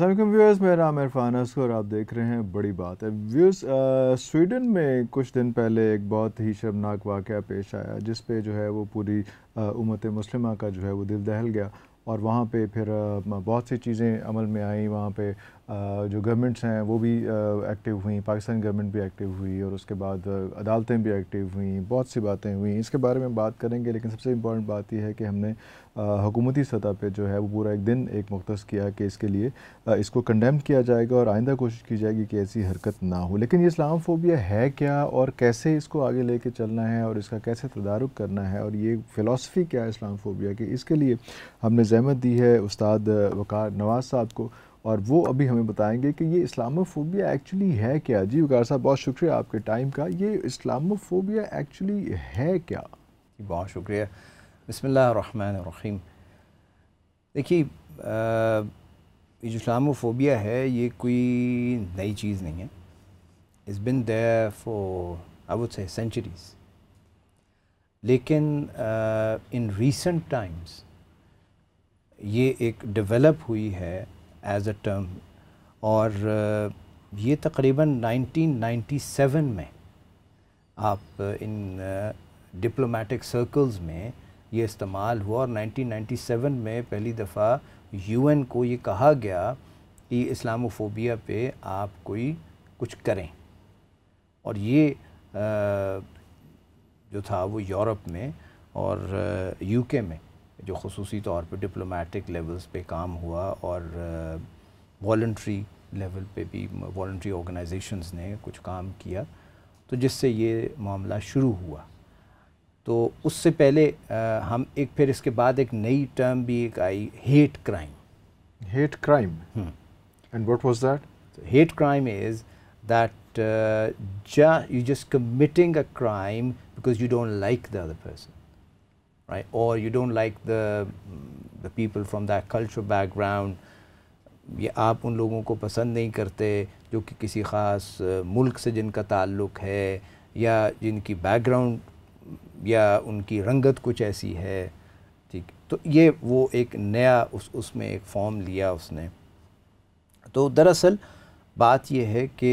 Aslam viewers मेरा नाम इरफान और आप देख रहे हैं बड़ी बात है व्यूअर्स स्वीडन में कुछ दिन पहले एक बहुत ही शर्मनाक वाक़ पेश आया जिस पे जो है वो पूरी उमत मुस्लिमा का जो है वो दिल दहल गया और वहाँ पे फिर बहुत सी चीज़ें अमल में आई वहाँ पे जो गवर्नमेंट्स हैं वो भी एक्टिव हुई पाकिस्तान गवर्नमेंट भी एक्टिव हुई और उसके बाद अदालतें भी एक्टिव हुई बहुत सी बातें हुई इसके बारे में बात करेंगे लेकिन सबसे इम्पॉर्टेंट बात यह है कि हमने हुकूमती सतह पे जो है वो पूरा एक दिन एक मुख्तस किया कि इसके लिए इसको कंडेम किया जाएगा और आइंदा कोशिश की जाएगी कि ऐसी हरकत ना हो लेकिन ये इस्लाम फोबिया है क्या और कैसे इसको आगे लेके चलना है और इसका कैसे तदारक करना है और ये फ़िलासफ़ी क्या है इस्लाम फोबिया की इसके लिए हमने जहमत दी है उस्ताद वकार नवाज़ साहब को और वो अभी हमें बताएंगे कि ये इस्लामोफोबिया एक्चुअली है क्या जी वकार साहब बहुत शुक्रिया आपके टाइम का ये इस्लामोफोबिया एक्चुअली है क्या बहुत शुक्रिया बसमीम देखिए जो इस्लामोफोबिया है ये कोई नई चीज़ नहीं है is been there for say centuries लेकिन इन रीसेंट टाइम्स ये एक डेवलप हुई है एज अ टर्म और ये तकरीबन 1997 में आप इन डिप्लोमेटिक सर्कल्स में ये इस्तेमाल हुआ और 1997 में पहली दफ़ा यूएन को ये कहा गया कि इस्लामोफोबिया पे आप कोई कुछ करें और ये जो था वो यूरोप में और यूके में जो खसूसी तौर पर डिप्लोमेटिक लेवल्स पे काम हुआ और वॉल्ट्री लेवल पे भी वॉल्ट्री ऑर्गेनाइजेशंस ने कुछ काम किया तो जिससे ये मामला शुरू हुआ तो उससे पहले आ, हम एक फिर इसके बाद एक नई टर्म भी एक आई hate crime hate crime and what was that hate crime is that you just committing a crime because you don't like the other person right? Or you don't like the the people from that cultural background ये आप उन लोगों को पसंद नहीं करते जो कि किसी ख़ास मुल्क से जिनका ताल्लुक है या जिनकी बैकग्राउंड या उनकी रंगत कुछ ऐसी है ठीक तो ये वो एक नया उस उसमें एक फॉर्म लिया उसने तो दरअसल बात यह है कि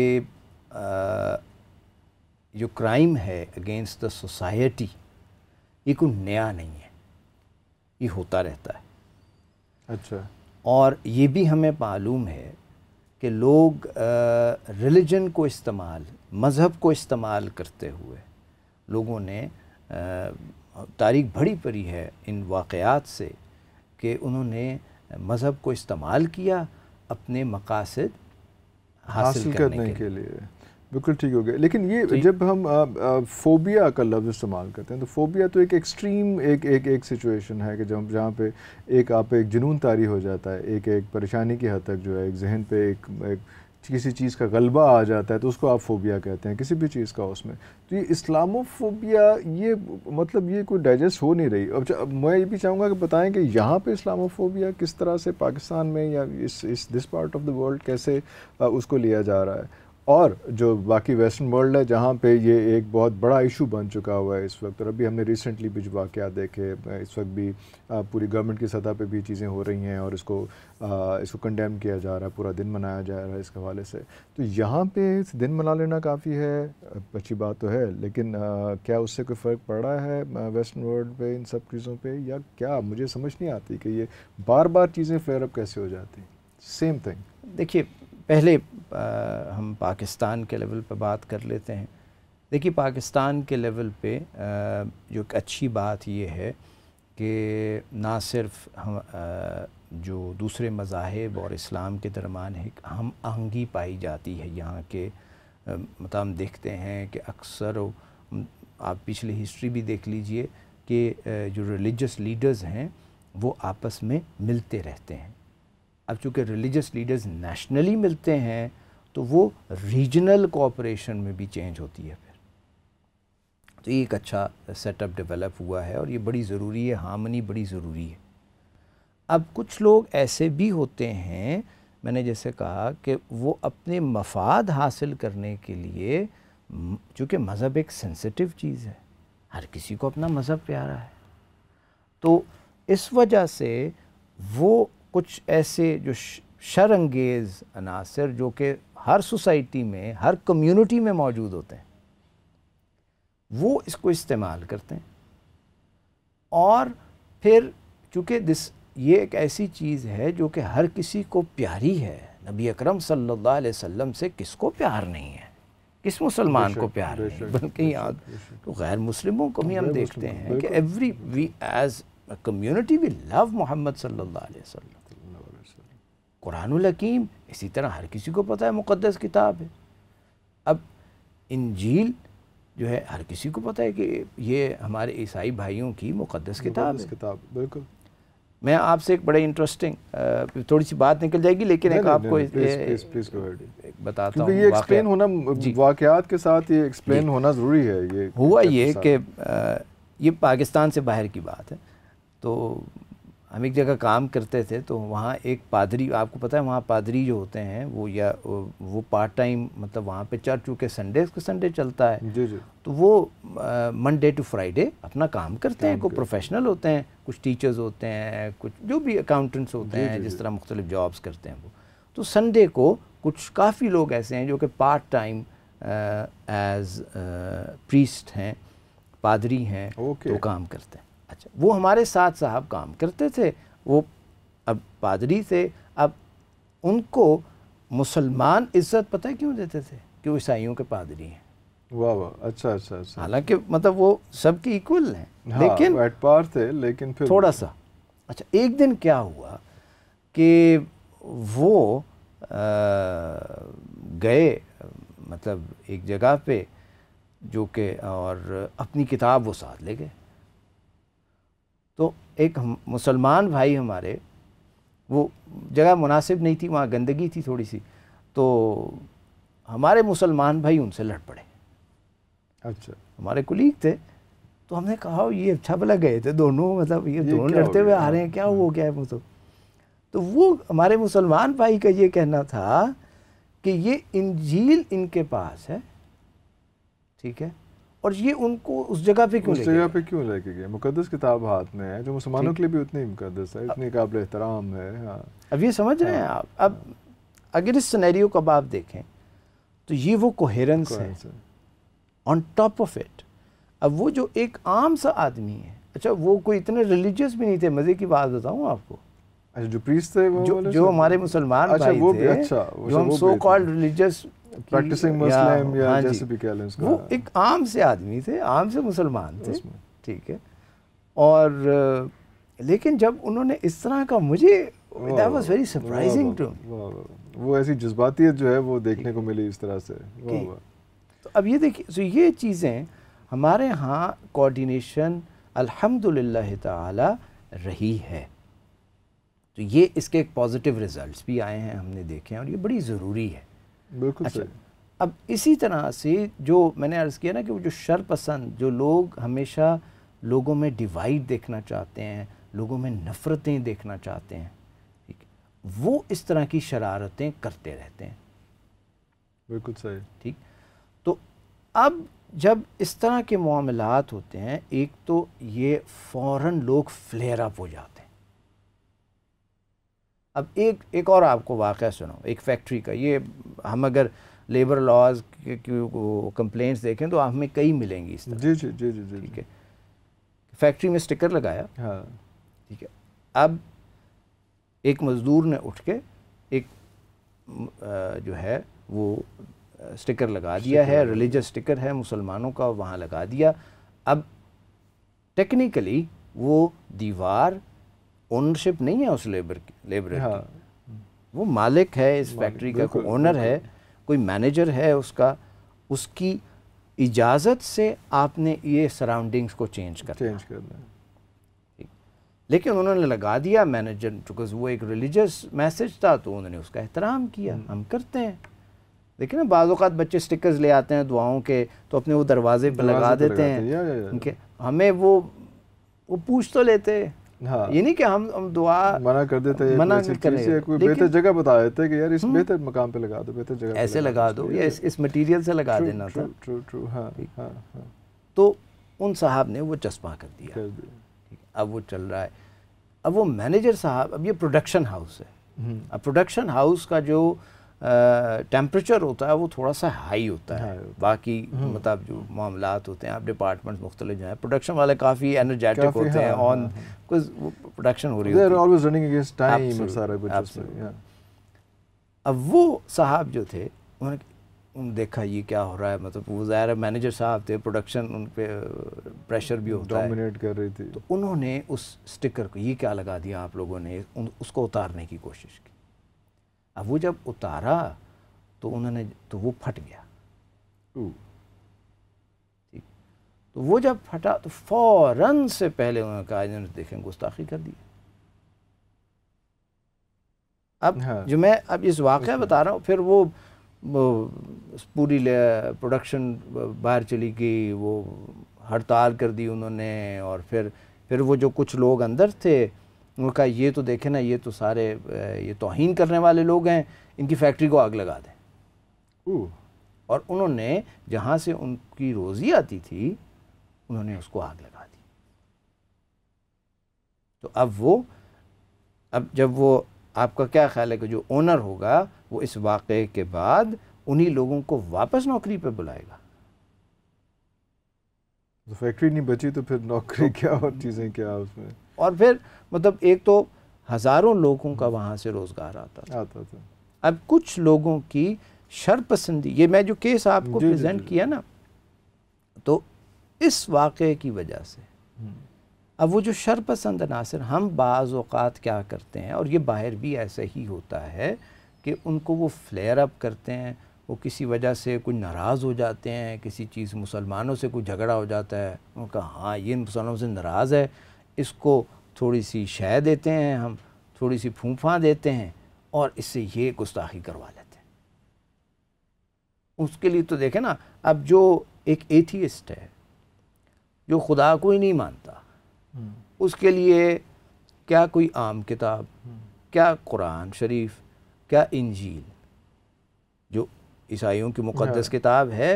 जो क्राइम है अगेंस्ट द सोसाइटी ये कोई नया नहीं है ये होता रहता है अच्छा और ये भी हमें मालूम है कि लोग रिलीजन को इस्तेमाल मज़हब को इस्तेमाल करते हुए लोगों ने तारीख बड़ी पड़ी है इन वाक़ात से कि उन्होंने मज़हब को इस्तेमाल किया अपने मकासद हासिल करने, करने के, के लिए बिल्कुल ठीक हो गया लेकिन ये जब हम आ, आ, फोबिया का लफ्ज़ इस्तेमाल करते हैं तो फोबिया तो एक एक्सट्रीम एक एक एक सिचुएशन है कि जब जहाँ पे एक आप एक जुनून तारी हो जाता है एक एक परेशानी की हद तक जो है एक जहन पे एक, एक किसी चीज़ का गलबा आ जाता है तो उसको आप फोबिया कहते हैं किसी भी चीज़ का उसमें तो ये इस्लामोफोबिया ये मतलब ये कोई डाइजेस्ट हो नहीं रही अब मैं ये भी चाहूँगा कि बताएं कि यहाँ पे इस्लामोफोबिया किस तरह से पाकिस्तान में या इस इस this part of the world कैसे आ, उसको लिया जा रहा है और जो बाकी वेस्टर्न वर्ल्ड है जहाँ पे ये एक बहुत बड़ा इशू बन चुका हुआ है इस वक्त और अभी हमने रिसेंटली भी जो वाक़ देखे इस वक्त भी पूरी गवर्नमेंट की सतह पे भी चीज़ें हो रही हैं और इसको इसको कंडेम किया जा रहा है पूरा दिन मनाया जा रहा है इसके हवाले से तो यहाँ पे दिन मना लेना काफ़ी है अच्छी बात तो है लेकिन क्या उससे कोई फ़र्क पड़ रहा है वेस्टर्न वर्ल्ड पर इन सब चीज़ों पर या क्या मुझे समझ नहीं आती कि ये बार बार चीज़ें फ्लेयरअप कैसे हो जाती सेम थिंग देखिए पहले आ, हम पाकिस्तान के लेवल पर बात कर लेते हैं देखिए पाकिस्तान के लेवल पे आ, जो एक अच्छी बात ये है कि ना सिर्फ हम आ, जो दूसरे मज़ाहब और इस्लाम के दरमान है हम आहंगी पाई जाती है यहाँ के मतलब हम देखते हैं कि अक्सर आप पिछली हिस्ट्री भी देख लीजिए कि जो रिलीजस लीडर्स हैं वो आपस में मिलते रहते हैं अब चूँकि रिलीजियस लीडर्स नेशनली मिलते हैं तो वो रीजनल कोऑपरेशन में भी चेंज होती है फिर तो ये एक अच्छा सेटअप डेवलप हुआ है और ये बड़ी ज़रूरी है हामनी बड़ी ज़रूरी है अब कुछ लोग ऐसे भी होते हैं मैंने जैसे कहा कि वो अपने मफाद हासिल करने के लिए चूँकि मज़हब एक सेंसिटिव चीज़ है हर किसी को अपना मज़हब प्यारा है तो इस वजह से वो कुछ ऐसे जो शरंगेज़ अनासर जो कि हर सोसाइटी में हर कम्युनिटी में मौजूद होते हैं वो इसको इस्तेमाल करते हैं और फिर चूँकि दिस ये एक ऐसी चीज़ है जो कि हर किसी को प्यारी है नबी अकरम सल्लल्लाहु अलैहि वसल्लम से किसको प्यार नहीं है किस मुसलमान को प्यार नहीं बल्कि यहाँ तो गैर मुस्लिमों को भी हम देखते हैं कि every we as community we love Mohammad सल्लल्लाहु अलैहि वसल्लम कुरान हकीम इसी तरह हर किसी को पता है मुक़दस किताब है अब इंजील जो है हर किसी को पता है कि ये हमारे ईसाई भाइयों की मुक़दस किताब है किताब बिल्कुल मैं आपसे एक बड़े इंटरेस्टिंग थोड़ी सी बात निकल जाएगी लेकिन एक आपको बताता हूँ ये एक्सप्लेन होना वाकयात के साथ ये एक्सप्लेन होना ज़रूरी है ये हुआ ये कि ये पाकिस्तान से बाहर की बात है तो हम एक जगह काम करते थे तो वहाँ एक पादरी आपको पता है वहाँ पादरी जो होते हैं वो या वो पार्ट टाइम मतलब वहाँ पे चर्च चूँकि संडे उसके संडे चलता है जी जी तो वो मंडे टू फ्राइडे अपना काम करते हैं कोई प्रोफेशनल होते हैं कुछ टीचर्स होते हैं कुछ जो भी अकाउंटेंट्स होते हैं जिस तरह मुख्तलिफ जॉब्स करते हैं वो तो संडे को कुछ काफ़ी लोग ऐसे हैं जो कि पार्ट टाइम एज प्रीस्ट हैं पादरी हैं okay. तो काम करते हैं अच्छा वो हमारे साथ साहब काम करते थे वो अब पादरी थे अब उनको मुसलमान इज्जत पता है क्यों देते थे कि वो ईसाइयों के पादरी हैं वाह वाह अच्छा अच्छा अच्छा हालांकि मतलब वो सबके इक्वल हैं हाँ, लेकिन एट पार थे लेकिन फिर थोड़ा सा अच्छा एक दिन क्या हुआ कि वो आ, गए मतलब एक जगह पे जो कि और अपनी किताब वो साथ ले गए तो एक मुसलमान भाई हमारे वो जगह मुनासिब नहीं थी वहाँ गंदगी थी थोड़ी सी तो हमारे मुसलमान भाई उनसे लड़ पड़े अच्छा हमारे कुलीग थे तो हमने कहा ये अच्छा भला गए थे दोनों मतलब ये, ये दोनों लड़ते हुए आ रहे हैं क्या वो हम्म। क्या है वो तो तो वो हमारे मुसलमान भाई का ये कहना था कि ये इंजील इनके पास है ठीक है और ये उनको उस जगह पे क्यों उस जगह पे क्यों लेके गए मुकदस किताब हाथ में है जो मुसलमानों के लिए भी उतनी मुकदस है इतनी काबिल एहतराम है हाँ। अब ये समझ रहे हैं हाँ। आप अब अगर इस सिनेरियो को अब आप देखें तो ये वो कोहेरेंस है ऑन टॉप ऑफ इट अब वो जो एक आम सा आदमी है अच्छा वो कोई इतने रिलीजियस भी नहीं थे मज़े की बात बताऊँ आपको अच्छा जो प्रीस्ट थे वो जो, जो हमारे मुसलमान अच्छा, भाई वो थे अच्छा, अच्छा वो जो हम so called religious practicing Muslim या, या हाँ जैसे भी कह लें वो एक आम से आदमी थे आम से मुसलमान थे ठीक है और लेकिन जब उन्होंने इस तरह का मुझे that was very surprising to वो ऐसी जज्बातियत जो है वो देखने को मिली इस तरह से तो अब ये देखिए तो ये चीज़ें हमारे यहाँ कोऑर्डिनेशन अल्हम्दुलिल्लाह ताला रही है तो ये इसके एक पॉजिटिव रिजल्ट्स भी आए हैं हमने देखे हैं और ये बड़ी ज़रूरी है बिल्कुल अच्छा, अब इसी तरह से जो मैंने अर्ज़ किया ना कि वो जो शर पसंद जो लोग हमेशा लोगों में डिवाइड देखना चाहते हैं लोगों में नफ़रतें देखना चाहते हैं ठीक वो इस तरह की शरारतें करते रहते हैं बिल्कुल सही ठीक तो अब जब इस तरह के मामलात होते हैं एक तो ये फ़ौर लोग फ्लेयर अप हो जाते हैं अब एक एक और आपको वाक़ सुनो एक फैक्ट्री का ये हम अगर लेबर लॉज कंप्लेंट्स देखें तो आप हमें कई मिलेंगी इस तरह जी जी जी जी ठीक है फैक्ट्री में स्टिकर लगाया हाँ ठीक है अब एक मज़दूर ने उठ के एक जो है वो स्टिकर लगा दिया है रिलीजस स्टिकर है मुसलमानों का वहाँ लगा दिया अब टेक्निकली वो दीवार ओनरशिप नहीं है उस लेबर की लेबर हाँ। वो मालिक है इस फैक्ट्री का कोई ओनर है कोई मैनेजर है उसका उसकी इजाज़त से आपने ये सराउंडिंग्स को चेंज कर चेंज लेकिन उन्होंने लगा दिया मैनेजर बिकॉज वो एक रिलीजियस मैसेज था तो उन्होंने उसका एहतराम किया हम्म। हम करते हैं देखिए ना बाज़ात बच्चे स्टिकर्स ले आते हैं दुआओं के तो अपने वो दरवाजे पर लगा देते हैं हमें वो वो पूछ तो लेते हाँ ये नहीं कि हम, हम दुआ मना कर देते मना कोई बेहतर जगह बता देते कि यार इस हम्म। बेहतर मकाम पे लगा दो बेहतर जगह ऐसे लगा दो या इस मटेरियल से लगा देना था ट्रू ट्रू हाँ, हाँ, हाँ तो उन साहब ने वो चश्मा कर दिया अब वो चल रहा है अब वो मैनेजर साहब अब ये प्रोडक्शन हाउस है हम्म। अब प्रोडक्शन हाउस का जो टेम्परेचर होता है वो थोड़ा सा हाई होता है बाकी हम्म। मतलब जो मामला होते हैं आप मुख्तलि जो हैं प्रोडक्शन वाले काफ़ी एनर्जेटिक होते हैं ऑन हाँ, प्रोडक्शन हाँ, हाँ। हो रही है अब वो साहब जो थे उन्होंने देखा ये क्या हो रहा है मतलब वो ज़ाहिर मैनेजर साहब थे प्रोडक्शन उन पर प्रेशर भी होता है कर रही थी तो उन्होंने उस स्टिकर को ये क्या लगा दिया आप लोगों ने उसको उतारने की कोशिश की अब वो जब उतारा तो उन्होंने तो वो फट गया ठीक तो वो जब फटा तो फौरन से पहले उन्होंने कहा इन्होंने देखें गुस्ताखी कर दी अब हाँ। जो मैं अब इस वाक़ बता रहा हूँ फिर वो, वो पूरी प्रोडक्शन बाहर चली गई वो हड़ताल कर दी उन्होंने और फिर फिर वो जो कुछ लोग अंदर थे उन्होंने कहा ये तो देखे ना ये तो सारे ये तोहन करने वाले लोग हैं इनकी फैक्ट्री को आग लगा दें और उन्होंने जहाँ से उनकी रोज़ी आती थी उन्होंने उसको आग लगा दी तो अब वो अब जब वो आपका क्या ख्याल है कि जो ओनर होगा वो इस वाक़े के बाद उन्हीं लोगों को वापस नौकरी पे बुलाएगा तो फैक्ट्री नहीं बची तो फिर नौकरी तो, क्या और चीज़ें क्या उसमें और फिर मतलब एक तो हज़ारों लोगों का वहाँ से रोज़गार आता था आता था अब कुछ लोगों की शरपसंदी ये मैं जो केस आपको प्रेजेंट किया ना तो इस वाक़े की वजह से हम्म। अब वो जो शरपसंद नासिर हम बाज़ात क्या करते हैं और ये बाहर भी ऐसा ही होता है कि उनको वो फ्लेयर अप करते हैं वो किसी वजह से कोई नाराज़ हो जाते हैं किसी चीज़ मुसलमानों से कोई झगड़ा हो जाता है उनका हाँ ये मुसलमानों से नाराज़ है इसको थोड़ी सी शह देते हैं हम थोड़ी सी फूफा देते हैं और इससे ये गुस्ताखी करवा लेते हैं उसके लिए तो देखें ना अब जो एक एथियस्ट है जो खुदा को ही नहीं मानता हम्म। उसके लिए क्या कोई आम किताब हम्म। क्या कुरान शरीफ क्या इंजील जो ईसाइयों की मुकदस हाँ। किताब है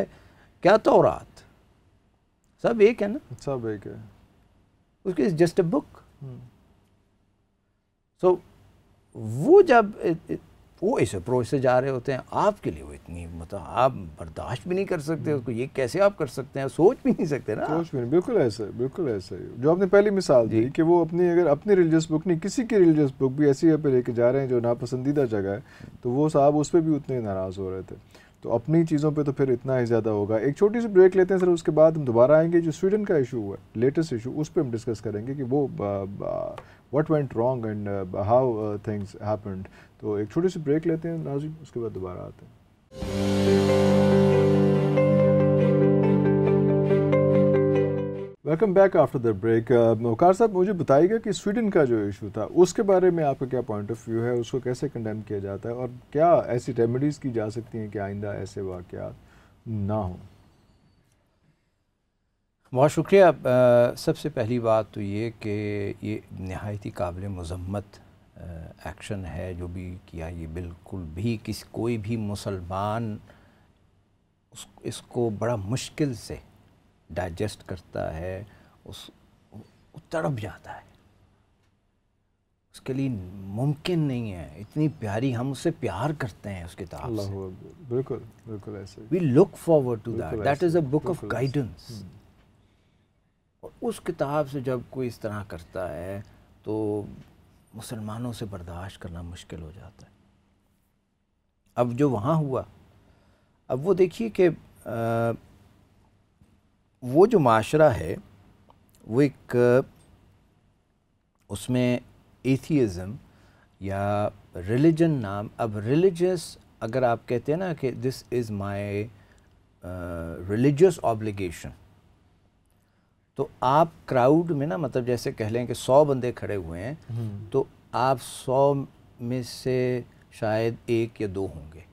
क्या तौरात सब एक है ना सब एक है उसके is just a book so वो जब वो इस अप्रोच से जा रहे होते हैं आपके लिए वो इतनी मतलब आप बर्दाश्त भी नहीं कर सकते हम्म। उसको ये कैसे आप कर सकते हैं सोच भी नहीं सकते ना सोच भी नहीं बिल्कुल ऐसा है बिल्कुल ऐसा ही जो आपने पहली मिसाल दी कि वो अपनी अगर अपनी रिलीजियस बुक नहीं किसी की रिलीजियस बुक भी ऐसी जगह पर लेके जा रहे हैं जो नापसंदीदा जगह है तो वो साहब उस पर भी उतने नाराज़ हो रहे थे तो अपनी चीज़ों पे तो फिर इतना ही ज़्यादा होगा एक छोटी सी ब्रेक लेते हैं सर उसके बाद हम दोबारा आएंगे जो स्वीडन का इशू हुआ लेटेस्ट इशू उस पर हम डिस्कस करेंगे कि वो what went wrong and how things happened तो एक छोटी सी ब्रेक लेते हैं नाजी उसके बाद दोबारा आते हैं welcome back after the break Waqar sahab मुझे बताइएगा कि स्वीडन का जो इशू था उसके बारे में आपका क्या पॉइंट ऑफ व्यू है उसको कैसे कंडेम किया जाता है और क्या ऐसी रेमेडीज़ की जा सकती हैं कि आइंदा ऐसे वाक़ ना हों बहुत शुक्रिया सबसे पहली बात तो ये कि ये नहायत ही काबिल मजम्मत एक्शन है जो भी किया ये बिल्कुल भी किसी कोई भी मुसलमान इसको बड़ा मुश्किल से डाइजेस्ट करता है उस तड़प जाता है उसके लिए मुमकिन नहीं है इतनी प्यारी हम उससे प्यार करते हैं उस किताब से बिल्कुल बिल्कुल ऐसे we look forward to that that is a book of guidance और उस किताब से जब कोई इस तरह करता है तो मुसलमानों से बर्दाश्त करना मुश्किल हो जाता है अब जो वहाँ हुआ अब वो देखिए कि वो जो माशरा है वो एक उसमें एथियज़म या रिलीजन नाम अब रिलीजस अगर आप कहते हैं ना कि this is my religious obligation तो आप क्राउड में ना मतलब जैसे कह लें कि सौ बंदे खड़े हुए हैं हम्म। तो आप सौ में से शायद एक या दो होंगे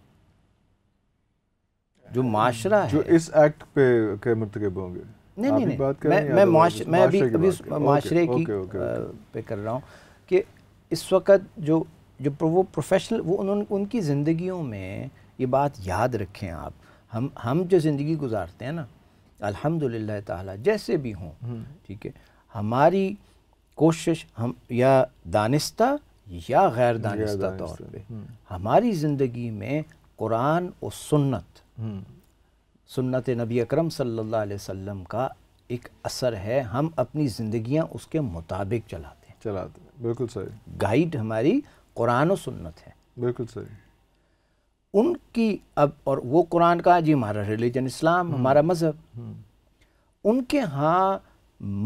जो माशरा जो इस एक्ट पे के मुतकब होंगे नहीं नहीं, बात मैं मैं अभी तो अभी माशरे की पे कर रहा हूँ कि इस वक्त जो जो वो प्रोफेशनल वो उन्होंने उनकी ज़िंदगियों में ये बात याद रखें आप हम हम जो ज़िंदगी गुजारते हैं ना अल्हम्दुलिल्लाह ताला जैसे भी हों हम्म। ठीक है हमारी कोशिश हम या दानिस्ता या गैर दानिस्ता तौर पे हम्म। हमारी ज़िंदगी में कुरान और सुन्नत हम्म। सुन्नत नबी अकरम सल्लल्लाहु अलैहि वसल्लम का एक असर है हम अपनी ज़िंदगियां उसके मुताबिक चलाते हैं चलाते हैं बिल्कुल सही गाइड हमारी कुरान और सुन्नत है बिल्कुल सही उनकी अब और वो कुरान का जी हमारा रिलीजन इस्लाम हम्म। हमारा मज़हब हम्म। उनके यहाँ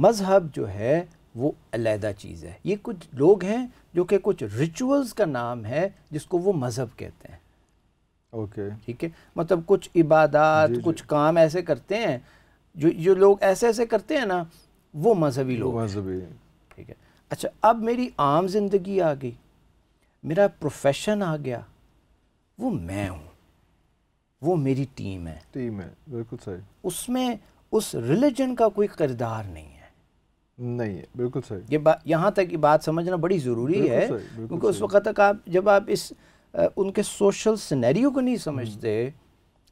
मज़हब जो है वो अलहदा चीज़ है ये कुछ लोग हैं जो कि कुछ रिचुअल्स का नाम है जिसको वो मज़हब कहते हैं ओके ठीक है मतलब कुछ इबादत कुछ काम ऐसे करते हैं जो जो लोग ऐसे ऐसे करते हैं ना वो मजहबी लोग मजहबी ठीक है अच्छा अब मेरी आम जिंदगी आ गई मेरा प्रोफेशन आ गया वो मैं हूँ वो मेरी टीम है टीम है बिल्कुल सही उसमें उस रिलीजन का कोई किरदार नहीं है नहीं है बिल्कुल सही ये बात यहाँ तक ये बात समझना बड़ी ज़रूरी है क्योंकि उस वक्त तक आप जब आप इस उनके सोशल सिनेरियो को नहीं हम्म। समझते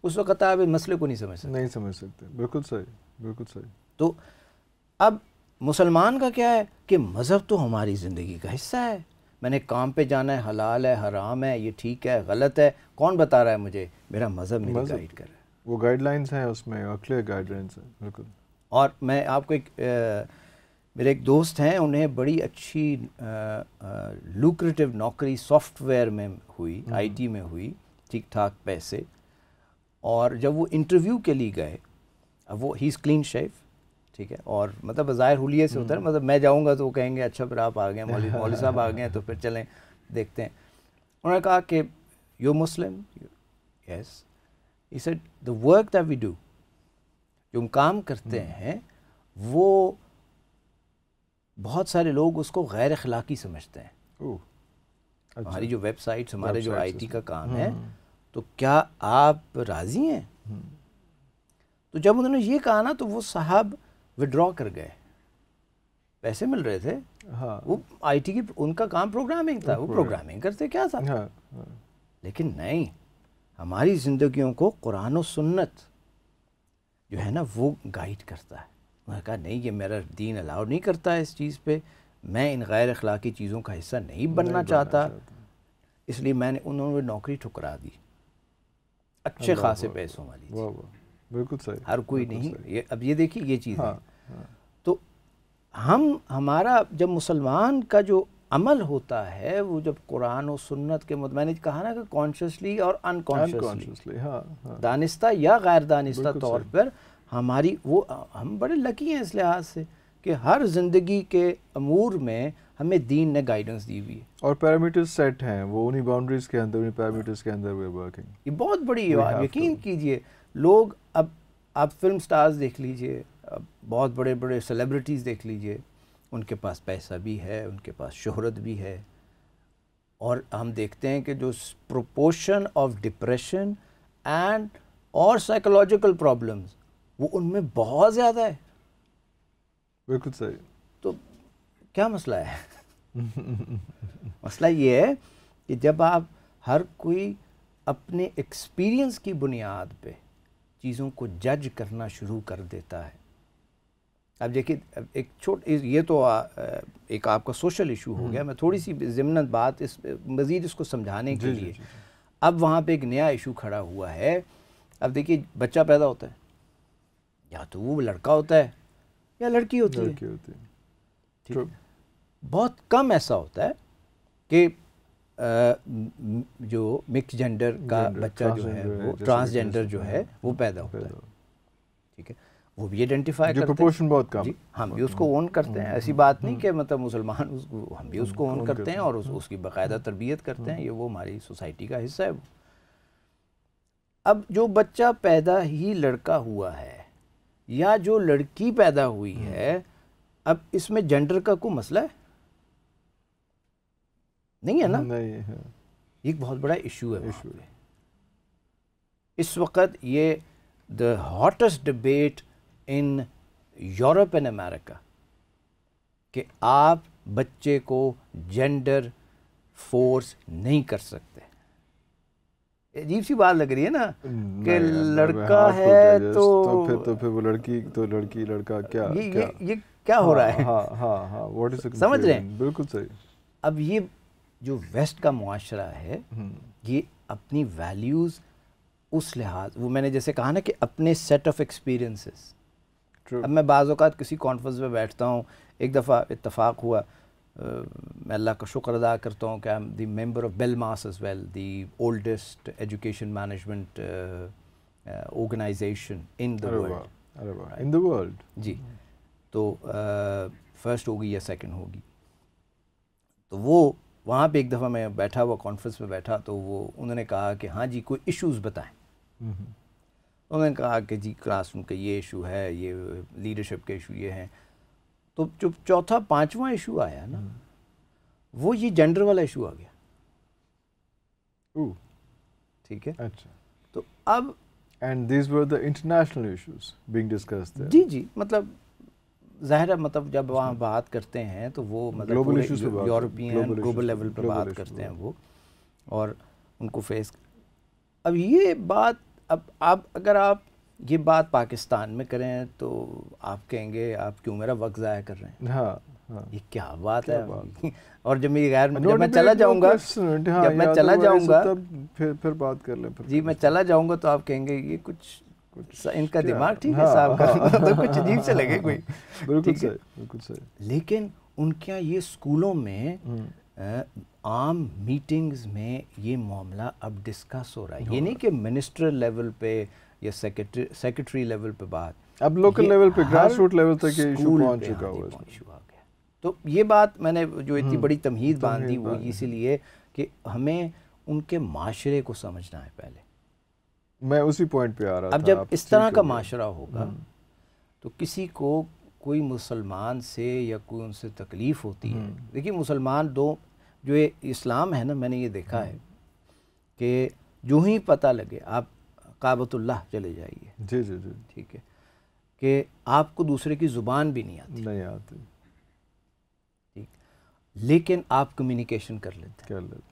उस वक्त आप मसले को नहीं समझ सकते नहीं समझ सकते बिल्कुल सही बिल्कुल सही तो अब मुसलमान का क्या है कि मज़हब तो हमारी ज़िंदगी का हिस्सा है मैंने काम पे जाना है हलाल है हराम है ये ठीक है गलत है कौन बता रहा है मुझे मेरा मज़हब मेरी गाइड कर रहा है वो गाइडलाइंस हैं उसमें और क्लियर गाइडलाइंस हैं बिल्कुल और मैं आपको एक मेरे एक दोस्त हैं उन्हें बड़ी अच्छी लुक्रेटिव नौकरी सॉफ्टवेयर में हुई आईटी हम्म। में हुई ठीक ठाक पैसे और जब वो इंटरव्यू के लिए गए अब वो ही इज़ क्लीन शेफ ठीक है और मतलब ज़ाहिर हुलिये से होता है हम्म। मतलब मैं जाऊँगा तो वो कहेंगे अच्छा फिर आप आ गए मौली मौली साहब आ गए तो फिर चलें देखते हैं उन्होंने कहा कि यू मुस्लिम यस ई the work that we do जो हम काम करते हम्म। हैं वो बहुत सारे लोग उसको गैर अखलाकी समझते हैं अच्छा। हमारी जो वेबसाइट्स हमारे जो आईटी अच्छा। का काम है हम्म। तो क्या आप राज़ी हैं हम्म। तो जब उन्होंने ये कहा ना तो वो साहब विड्रॉ कर गए पैसे मिल रहे थे हाँ। वो आईटी की उनका काम प्रोग्रामिंग था वो प्रोग्रामिंग करते क्या था हाँ, हाँ, लेकिन नहीं हमारी जिंदगियों को कुरान सुन्नत जो है ना वो गाइड करता है मैंने कहा नहीं ये मेरा दीन अलाउ नहीं करता है इस चीज़ पे मैं इन गैर अखलाकी चीज़ों का हिस्सा नहीं बनना नहीं चाहता, चाहता। इसलिए मैंने उन्होंने नौकरी ठुकरा दी अच्छे खासे पैसों वाली बिल्कुल सही हर कोई नहीं ये अब ये देखिए ये चीज़ हाँ, हाँ। तो हम हमारा जब मुसलमान का जो अमल होता है वो जब कुरान और सुन्नत के मुत मैंने कहा ना कि कॉन्शियसली और अनकॉन्शियसली हाँ, हाँ। दानिस्ता या गैर दानिस्ता तौर पर हमारी वो हम बड़े लकी हैं इस लिहाज से कि हर जिंदगी के अमूर में हमें दीन ने गाइडेंस दी हुई है और पैरामीटर्स सेट हैं वो उन्हीं बाउंड्रीज के अंदर उन्हीं पैरामीटर्स के अंदर वे वर्किंग ये बहुत बड़ी यकीन कीजिए लोग अब आप फिल्म स्टार्स देख लीजिए अब बहुत बड़े बड़े सेलिब्रिटीज़ देख लीजिए उनके पास पैसा भी है उनके पास शोहरत भी है और हम देखते हैं कि जो प्रोपोर्शन ऑफ डिप्रेशन एंड और साइकोलॉजिकल प्रॉब्लम्स वो उनमें बहुत ज़्यादा है बिल्कुल सही तो क्या मसला है मसला ये है कि जब आप हर कोई अपने एक्सपीरियंस की बुनियाद पे चीज़ों को जज करना शुरू कर देता है अब देखिए एक छोट ये तो आ, एक आपका सोशल इशू हो गया हम्म। मैं थोड़ी सी ज़मनत बात इस मज़ीद इसको समझाने के लिए अब वहाँ पे एक नया इशू खड़ा हुआ है अब देखिए बच्चा पैदा होता है या तो वो लड़का होता है या लड़की होती लड़की है होती तो है बहुत कम ऐसा होता है कि जो मिक्स जेंडर का gender, बच्चा जो है वो ट्रांसजेंडर जो है वो पैदा होता है ठीक है वो भी आइडेंटिफाई करते हैं बहुत कम हम भी उसको ओन करते हैं हम्म, ऐसी बात नहीं हम्म। कि मतलब मुसलमान हम भी उसको ओन करते हैं और हम्म। उसकी बाकायदा तरबियत करते हैं ये वो हमारी सोसाइटी का हिस्सा है अब जो बच्चा पैदा ही लड़का हुआ है या जो लड़की पैदा हुई हम्म। है अब इसमें जेंडर का कोई मसला है नहीं है ना नहीं है एक बहुत बड़ा इशू है इशू है इस वक्त ये the hottest debate in Europe and America कि आप बच्चे को जेंडर फोर्स नहीं कर सकते अजीब सी बात लग रही है ना कि लड़का तो है तो, तो फिर तो फिर वो लड़की तो लड़की लड़का क्या ये क्या? ये, ये क्या हो रहा हाँ, है हाँ हाँ हाँ व्हाट इज समझ रहे हैं बिल्कुल सही अब ये जो वेस्ट का मुआशरा है हम्म। ये अपनी वैल्यूज़ उस लिहाज वो मैंने जैसे कहा ना कि अपने सेट ऑफ एक्सपीरियंसेस अब मैं बाज़ात किसी कॉन्फ्रेंस में बैठता हूँ एक दफ़ा इतफाक़ हुआ मैं अल्लाह का शुक्र अदा करता हूँ कि I am the member of बेल मास as well the oldest education management organization in the world in the world जी तो फर्स्ट uh, होगी या सेकंड होगी तो वो वहाँ पे एक दफ़ा मैं बैठा हुआ कॉन्फ्रेंस में बैठा तो वो उन्होंने कहा कि हाँ जी कोई इश्यूज़ बताएं हम्म। उन्होंने कहा कि जी क्लासरूम का ये इशू है ये लीडरशिप के इशू ये हैं तो जो चौथा पांचवा इशू आया ना हम्म। वो ये जेंडर वाला इशू आ गया ठीक है अच्छा तो अब and this were the international issues being discussed जी जी मतलब जाहिर है मतलब जब वहाँ बात करते हैं तो वो मतलब यूरोपियन ग्लोबल लेवल पर बात करते हैं वो और उनको फेस अब ये बात अब आप अगर आप ये बात पाकिस्तान में करें तो आप कहेंगे आप क्यों मेरा वक्त ज़ाया कर रहे हैं हाँ, हाँ ये क्या बात क्या है बात? और जब मैं गैर जब मैं चला जाऊंगा हाँ, जब मैं चला जाऊंगा तब फिर फिर बात कर लें जी मैं चला जाऊंगा तो आप कहेंगे ये कुछ कुछ इनका दिमाग ठीक है हाँ, साहब का हाँ। तो कुछ अजीब से लगे कोई बिल्कुल सही लेकिन उनके यहाँ ये स्कूलों में हम्म। आम मीटिंग्स में ये मामला अब डिस्कस हो रहा है ये नहीं कि मिनिस्टर लेवल पे या सेक्रेटरी सेक्रेटरी लेवल पे बात अब लोकल लेवल पे ग्रास रूट लेवल तक ये इशू पहुंच चुका हाँ, हुआ है तो ये बात मैंने जो इतनी हम्म, बड़ी तमहीद बांधी वो इसीलिए कि हमें उनके माशरे को समझना है पहले मैं उसी पॉइंट पे आ रहा अब जब इस तरह का माशरा होगा हम्म। तो किसी को कोई मुसलमान से या कोई उनसे तकलीफ़ होती है हम्म। देखिए मुसलमान दो जो ये इस्लाम है ना मैंने ये देखा है कि जो ही पता लगे आप काबतुल्लाह चले जाइए जी जी जी ठीक है कि आपको दूसरे की ज़ुबान भी नहीं आती नहीं आती ठीक लेकिन आप कम्युनिकेशन कर लेते कर लेते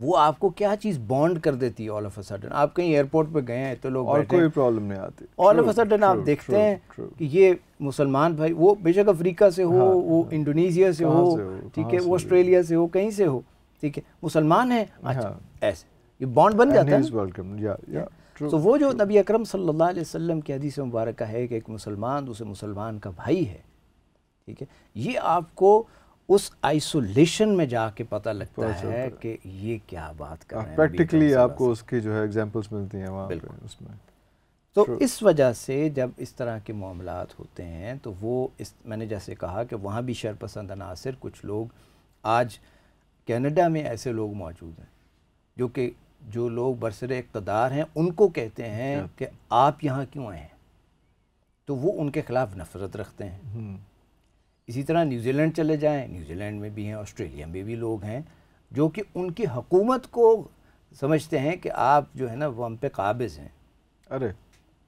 वो आपको क्या चीज़ बॉन्ड कर देती है ऑल ऑफ अ सडन आप कहीं एयरपोर्ट पे गए हैं तो लोग और कोई प्रॉब्लम नहीं आती ऑल ऑफ अ सडन आप देखते true, हैं true. कि ये मुसलमान भाई वो बेशक अफ्रीका से हो हाँ, वो हाँ, इंडोनेशिया से हो ठीक है वो ऑस्ट्रेलिया से हो कहीं से हो ठीक है मुसलमान है हाँ। अच्छा ऐसे ये बॉन्ड बन जाता है तो True, वो जो नबी अकरम सल्लल्लाहु अलैहि वसल्लम की हदीस मुबारक है कि एक मुसलमान दूसरे मुसलमान का भाई है ठीक है ये आपको उस आइसोलेशन में जाके पता लगता है कि ये क्या बात कर हाँ, रहे हैं प्रैक्टिकली आपको उसके जो है एग्जांपल्स मिलती हैं वहाँ पे उसमें तो True. इस वजह से जब इस तरह के मामला होते हैं तो वो इस मैंने जैसे कहा कि वहाँ भी शरपसंद अनासर कुछ लोग आज कनाडा में ऐसे लोग मौजूद हैं जो कि जो लोग बरसर इकतदार हैं उनको कहते हैं हाँ। कि आप यहाँ क्यों आए हैं तो वो उनके ख़िलाफ़ नफरत रखते हैं हम्म। इसी तरह न्यूजीलैंड चले जाएं न्यूजीलैंड में भी हैं ऑस्ट्रेलिया में भी लोग हैं जो कि उनकी हकूमत को समझते हैं कि आप जो है ना वो हम पे काबिज़ हैं अरे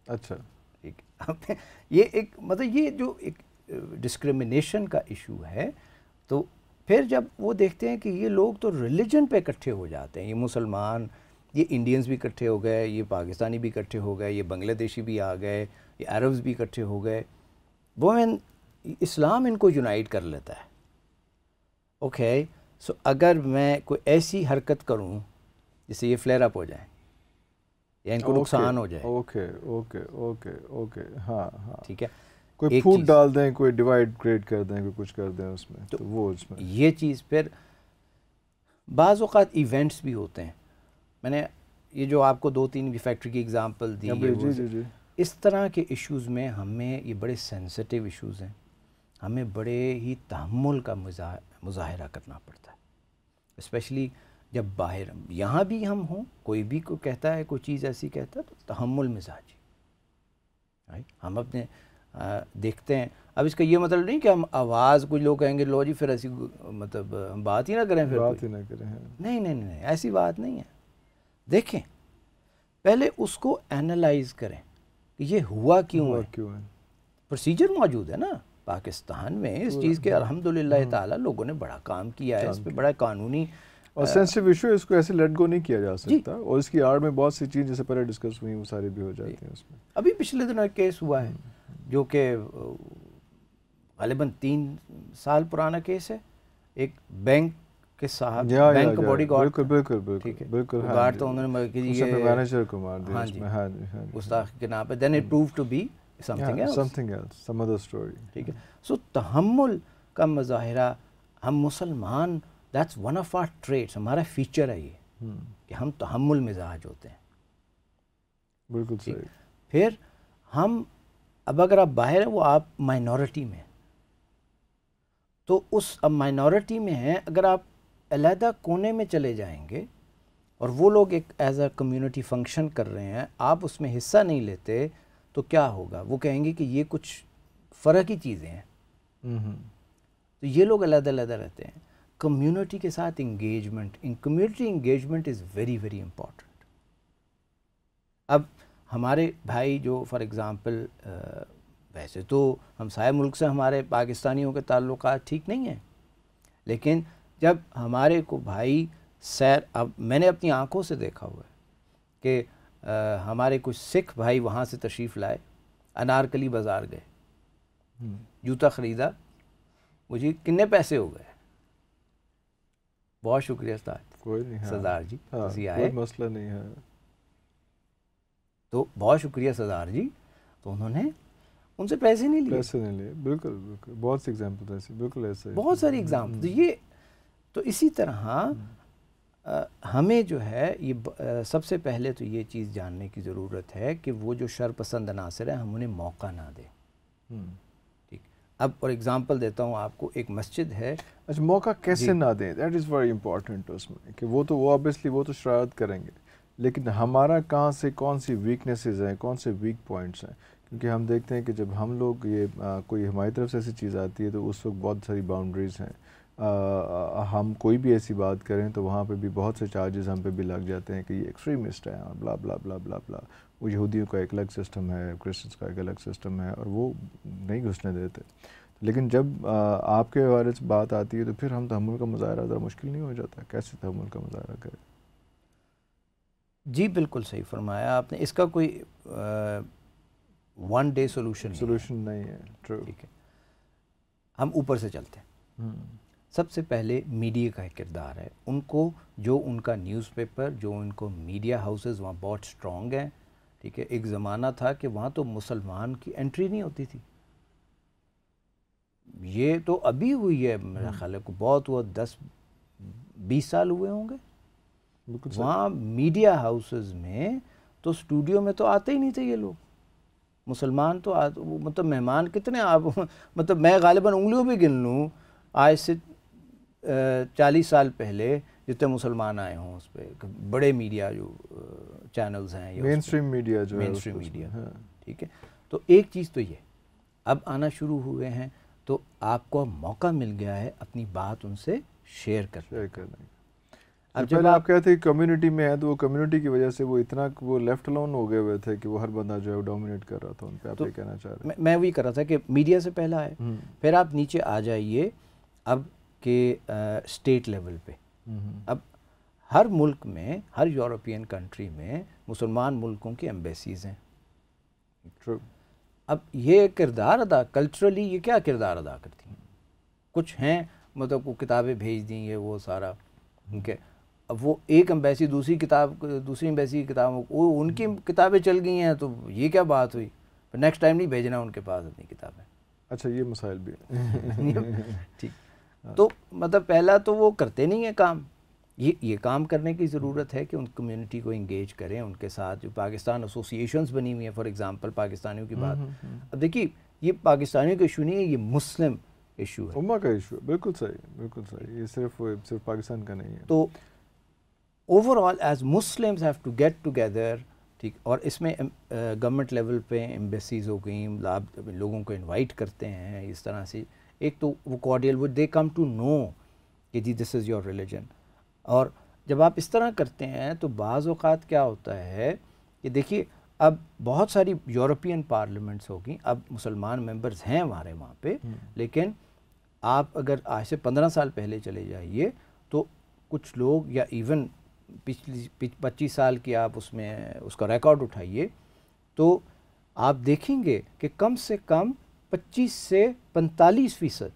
अच्छा ठीक ये एक मतलब ये जो एक डिस्क्रिमिनेशन का इशू है तो फिर जब वो देखते हैं कि ये लोग तो रिलीजन पे इकट्ठे हो जाते हैं ये मुसलमान ये इंडियंस भी इकट्ठे हो गए ये पाकिस्तानी भी इकट्ठे हो गए ये बांग्लादेशी भी आ गए ये अरब्स भी इकट्ठे हो गए वो इन इस्लाम इनको यूनाइट कर लेता है ओके okay, सो so अगर मैं कोई ऐसी हरकत करूं जिससे ये फ्लेयर अप हो जाए या इनको नुकसान okay, हो जाए ओके ओके ओके ओके हाँ हाँ ठीक है कोई फूड डाल दें कोई डिवाइड ग्रेड कर दें कोई कुछ कर दें उसमें तो, तो वो उसमें ये चीज़ फिर बाज़ात इवेंट्स भी होते हैं मैंने ये जो आपको दो तीन की फैक्ट्री की एग्जांपल दी है हाँ जी, जी, जी। इस तरह के इश्यूज़ में हमें ये बड़े सेंसिटिव इश्यूज़ हैं हमें बड़े ही तहमुल का मुजाहरा करना पड़ता है स्पेशली जब बाहर यहाँ भी हम हों कोई भी को कहता है कोई चीज़ ऐसी कहता है तो तहमुल मिजाज हम अपने देखते हैं अब इसका ये मतलब नहीं कि हम आवाज़ कुछ लोग कहेंगे लो जी फिर ऐसी मतलब हम बात ही ना करें फिर बात ही ना करें हाँ। नहीं नहीं नहीं ऐसी बात नहीं है देखें पहले उसको एनालाइज करें कि ये हुआ क्यों है क्यों है प्रोसीजर मौजूद है ना पाकिस्तान में इस चीज़ के हम्म। अलहमदिल्ला हम्म। ताला लोगों ने बड़ा काम किया है इस पर बड़ा कानूनी और सेंसिटिव इशू इसको ऐसे लेट गो नहीं किया जा सकता और इसकी आड़ में बहुत सी चीज़ जैसे पहले डिस्कस हुई वो सारी भी हो जाती हैं उसमें अभी पिछले दिनों एक केस हुआ है हम्म। जो कि गलिबा तीन साल पुराना केस है एक बैंक के साहब बैंक का बॉडी गार्ड बिल्कुल बिल्कुल ठीक है बिल्कुल गार्ड हाँ तो उन्होंने मैनेजर मतलब को मार दिया हाँ जी हाँ गुस्ताख हाँ के नाम पे then it prove to be something else something else some other story ठीक है सो का हम मुसलमान that's one of our trades हमारा फीचर है ये हम्म। कि हम तहमुल मिजाज होते हैं बिल्कुल सही फिर हम अब अगर आप बाहर हैं वो आप माइनॉरिटी में तो उस अब माइनॉरिटी में हैं अगर आप अलहदा कोने में चले जाएंगे और वो लोग एक एज अ कम्युनिटी फंक्शन कर रहे हैं आप उसमें हिस्सा नहीं लेते तो क्या होगा वो कहेंगे कि ये कुछ फ़र्क ही चीज़ें हैं हम्म। तो ये लोग अलग अलग रहते हैं कम्युनिटी के साथ engagement in community engagement is very very important अब हमारे भाई जो फॉर एग्ज़ाम्पल वैसे तो हम सारे मुल्क से हमारे पाकिस्तानियों के ताल्लुक ठीक नहीं हैं लेकिन जब हमारे को भाई सैर अब मैंने अपनी आंखों से देखा हुआ है कि हमारे कुछ सिख भाई वहाँ से तशरीफ़ लाए अनारकली बाज़ार गए हम्म। जूता ख़रीदा मुझे कितने पैसे हो गए बहुत शुक्रिया हाँ। सरदार जी हाँ, आए मसला नहीं है हाँ। तो बहुत शुक्रिया सरदार जी तो उन्होंने उनसे पैसे नहीं लिए पैसे नहीं लिए बिल्कुल बिल्कुल बहुत से एग्जाम्पल ऐसे बिल्कुल ऐसे बहुत सारी एग्जाम्पल तो हम्म। ये तो इसी तरह आ, हमें जो है ये आ, सबसे पहले तो ये चीज़ जानने की ज़रूरत है कि वो जो शरपसंद अनासर है हम उन्हें मौका ना दें हम्म। ठीक अब और एग्जांपल देता हूँ आपको एक मस्जिद है अच्छा मौका कैसे ना दें दैट इज़ वेरी इंपॉर्टेंट उसमें कि वो तो वो ऑब्वियसली वो तो शरारत करेंगे लेकिन हमारा कहाँ से कौन सी वीकनेसेस हैं कौन से वीक पॉइंट्स हैं क्योंकि हम देखते हैं कि जब हम लोग ये आ, कोई हमारी तरफ से ऐसी चीज़ आती है तो उस वक्त बहुत सारी बाउंड्रीज़ हैं आ, हम कोई भी ऐसी बात करें तो वहाँ पे भी बहुत से चार्जेस हम पे भी लग जाते हैं कि ये एक्सट्रीमिस्ट है और ब्ला ब्ला ब्ला ब्ला ब्ला वो यहूदियों का एक अलग सिस्टम है क्रिश्चन्स का एक अलग सिस्टम है और वो नहीं घुसने देते लेकिन जब आ, आपके बारे से बात आती है तो फिर हम तहमुल का मुजाहरा ज़रा मुश्किल नहीं हो जाता कैसे तहमुल का मुजाहरा करें जी बिल्कुल सही फरमाया आपने इसका कोई वन डे सोल्यूशन सोल्यूशन नहीं है ट्रू ठीक है हम ऊपर से चलते हैं हम्म। सबसे पहले मीडिया का किरदार है उनको जो उनका न्यूज़पेपर जो उनको मीडिया हाउसेस वहाँ बहुत स्ट्रॉन्ग हैं ठीक है एक ज़माना था कि वहाँ तो मुसलमान की एंट्री नहीं होती थी ये तो अभी हुई है मेरा हम्म। ख्याल को बहुत हुआ दस बीस साल हुए होंगे वहाँ मीडिया हाउसेज में तो स्टूडियो में तो आते ही नहीं थे ये लोग मुसलमान तो आ, मतलब मेहमान कितने आप मतलब मैं गालिबा उंगलियों भी गिन लूँ आज से चालीस साल पहले जितने मुसलमान आए हों उस पर बड़े मीडिया जो चैनल्स हैं मेन स्ट्रीम मीडिया जो मेन स्ट्रीम मीडिया ठीक है तो एक चीज़ तो ये अब आना शुरू हुए हैं तो आपको मौका मिल गया है अपनी बात उनसे शेयर करने शेयर करने तो अब जब आप कहते थे कम्युनिटी में है तो वो कम्युनिटी की वजह से वो इतना वो लेफ्ट लोन हो गए हुए थे कि वो हर बंदा जो है वो डोमिनेट कर रहा था उन पर आप तो ये कहना चाह रहे हैं मैं वही कर रहा था कि मीडिया से पहला है हम्म। फिर आप नीचे आ जाइए अब के स्टेट लेवल पे हम्म। अब हर मुल्क में हर यूरोपियन कंट्री में मुसलमान मुल्कों की एम्बेसीज हैं ट्रू अब ये किरदार अदा कल्चरली ये क्या किरदार अदा करती हैं कुछ हैं मतलब को किताबें भेज दी ये वो सारा ठीक है वो एक अम्बैसी दूसरी किताब दूसरी अम्बैसी की किताबों वो उनकी किताबें चल गई हैं तो ये क्या बात हुई नेक्स्ट टाइम नहीं भेजना उनके पास अपनी किताबें अच्छा ये मसाइल भी ठीक तो मतलब पहला तो वो करते नहीं है काम ये ये काम करने की ज़रूरत है कि उन कम्युनिटी को इंगेज करें उनके साथ जो पाकिस्तान एसोसिएशंस बनी हुई हैं फॉर एग्जांपल पाकिस्तानियों की बात हम्म, हम्म, हम्म। अब देखिए ये पाकिस्तानियों का इशू नहीं है ये मुस्लिम इशू है उम्मा का इशू है बिल्कुल सही बिल्कुल सही ये सिर्फ सिर्फ पाकिस्तान का नहीं है तो overall as Muslims have to get together ठीक और इसमें गवर्नमेंट लेवल पे एम्बेसीज हो गई लोगों को इनवाइट करते हैं इस तरह से एक तो वो कॉर्डियल वो दे कम टू नो कि जी दिस इज़ योर रिलीजन और जब आप इस तरह करते हैं तो बाज़ात क्या होता है कि देखिए अब बहुत सारी यूरोपियन पार्लियामेंट्स होगी अब मुसलमान मेंबर्स हैं हमारे वहाँ पे हम्म। लेकिन आप अगर आज से पंद्रह साल पहले चले जाइए तो कुछ लोग या इवन पिछली पच्चीस साल की आप उसमें उसका रिकॉर्ड उठाइए तो आप देखेंगे कि कम से कम 25 से 45 फ़ीसद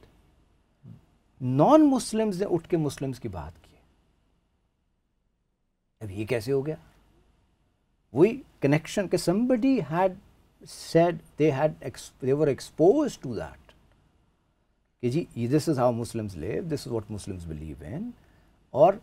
नॉन मुस्लिम्स ने उठ के मुस्लिम्स की बात की अब ये कैसे हो गया वही कनेक्शन के somebody had said they had they were expose to that कि जी this is how Muslims live this is what Muslims believe in और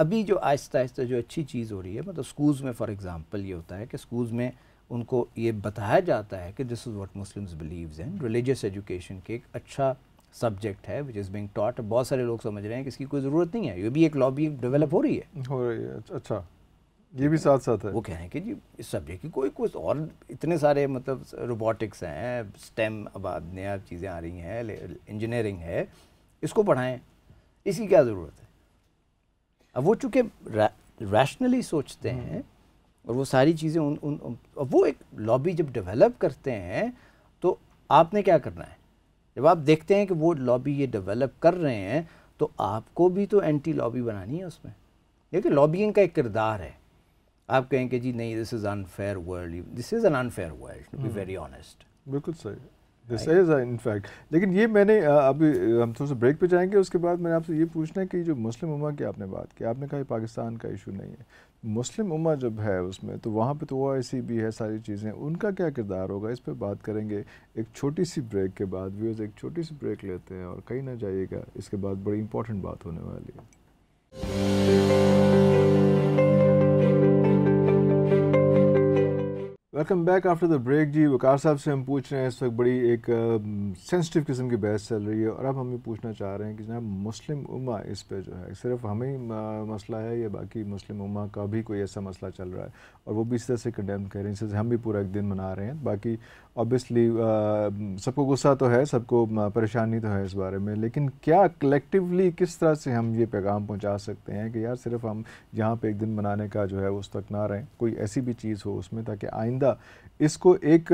अभी जो आहिस्ता आहिस्ता जो अच्छी चीज़ हो रही है मतलब स्कूल्स में फॉर एग्ज़ाम्पल ये होता है कि स्कूल्स में उनको ये बताया जाता है कि this is what Muslims believes in religious education के एक अच्छा सब्जेक्ट है विच इज़ बिंग टॉट बहुत सारे लोग समझ रहे हैं कि इसकी कोई ज़रूरत नहीं है ये भी एक लॉबी डेवलप हो रही है हो रही है अच्छा, अच्छा ये भी साथ साथ है वो कह रहे हैं कि जी इस सब्जेक्ट की कोई कुछ और इतने सारे मतलब रोबोटिक्स हैं स्टेम अब नया चीज़ें आ रही हैं इंजीनियरिंग है इसको पढ़ाएं इसकी क्या ज़रूरत है अब वो चूँकि रैशनली सोचते हम्म। हैं और वो सारी चीज़ें उन उन, उन वो एक लॉबी जब डेवलप करते हैं तो आपने क्या करना है जब आप देखते हैं कि वो लॉबी ये डेवलप कर रहे हैं तो आपको भी तो एंटी लॉबी बनानी है उसमें देखिए लॉबिंग का एक किरदार है आप कहें कि जी नहीं this is unfair world this is an unfair world to be very honest बिल्कुल सही दिस इज़ इन फैक्ट लेकिन ये मैंने अभी हम थोड़ा सा ब्रेक पे जाएंगे उसके बाद मैंने आपसे ये पूछना है कि जो मुस्लिम उमा की आपने बात की आपने कहा पाकिस्तान का इशू नहीं है मुस्लिम उमा जब है उसमें तो वहाँ पे तो ओ आई भी है सारी चीज़ें उनका क्या किरदार होगा इस पर बात करेंगे एक छोटी सी ब्रेक के बाद व्यूज़ एक छोटी सी ब्रेक लेते हैं और कहीं ना जाइएगा इसके बाद बड़ी इंपॉर्टेंट बात होने वाली है welcome back after the break जी वकार साहब से हम पूछ रहे हैं इस वक्त बड़ी एक सेंसिटिव किस्म की बहस चल रही है और अब हम ये पूछना चाह रहे हैं कि जनाब मुस्लिम उमा इस पे जो है सिर्फ हमें मसला है या बाकी मुस्लिम उमा का भी कोई ऐसा मसला चल रहा है और वो भी इस तरह से कंडेम कर रहे हैं से हम भी पूरा एक दिन मना रहे हैं बाकी ऑब्वियसली uh, सबको गुस्सा तो है सबको परेशानी तो है इस बारे में लेकिन क्या कलेक्टिवली किस तरह से हम ये पैगाम पहुंचा सकते हैं कि यार सिर्फ हम यहाँ पे एक दिन मनाने का जो है उस तक ना रहें कोई ऐसी भी चीज़ हो उसमें ताकि आइंदा इसको एक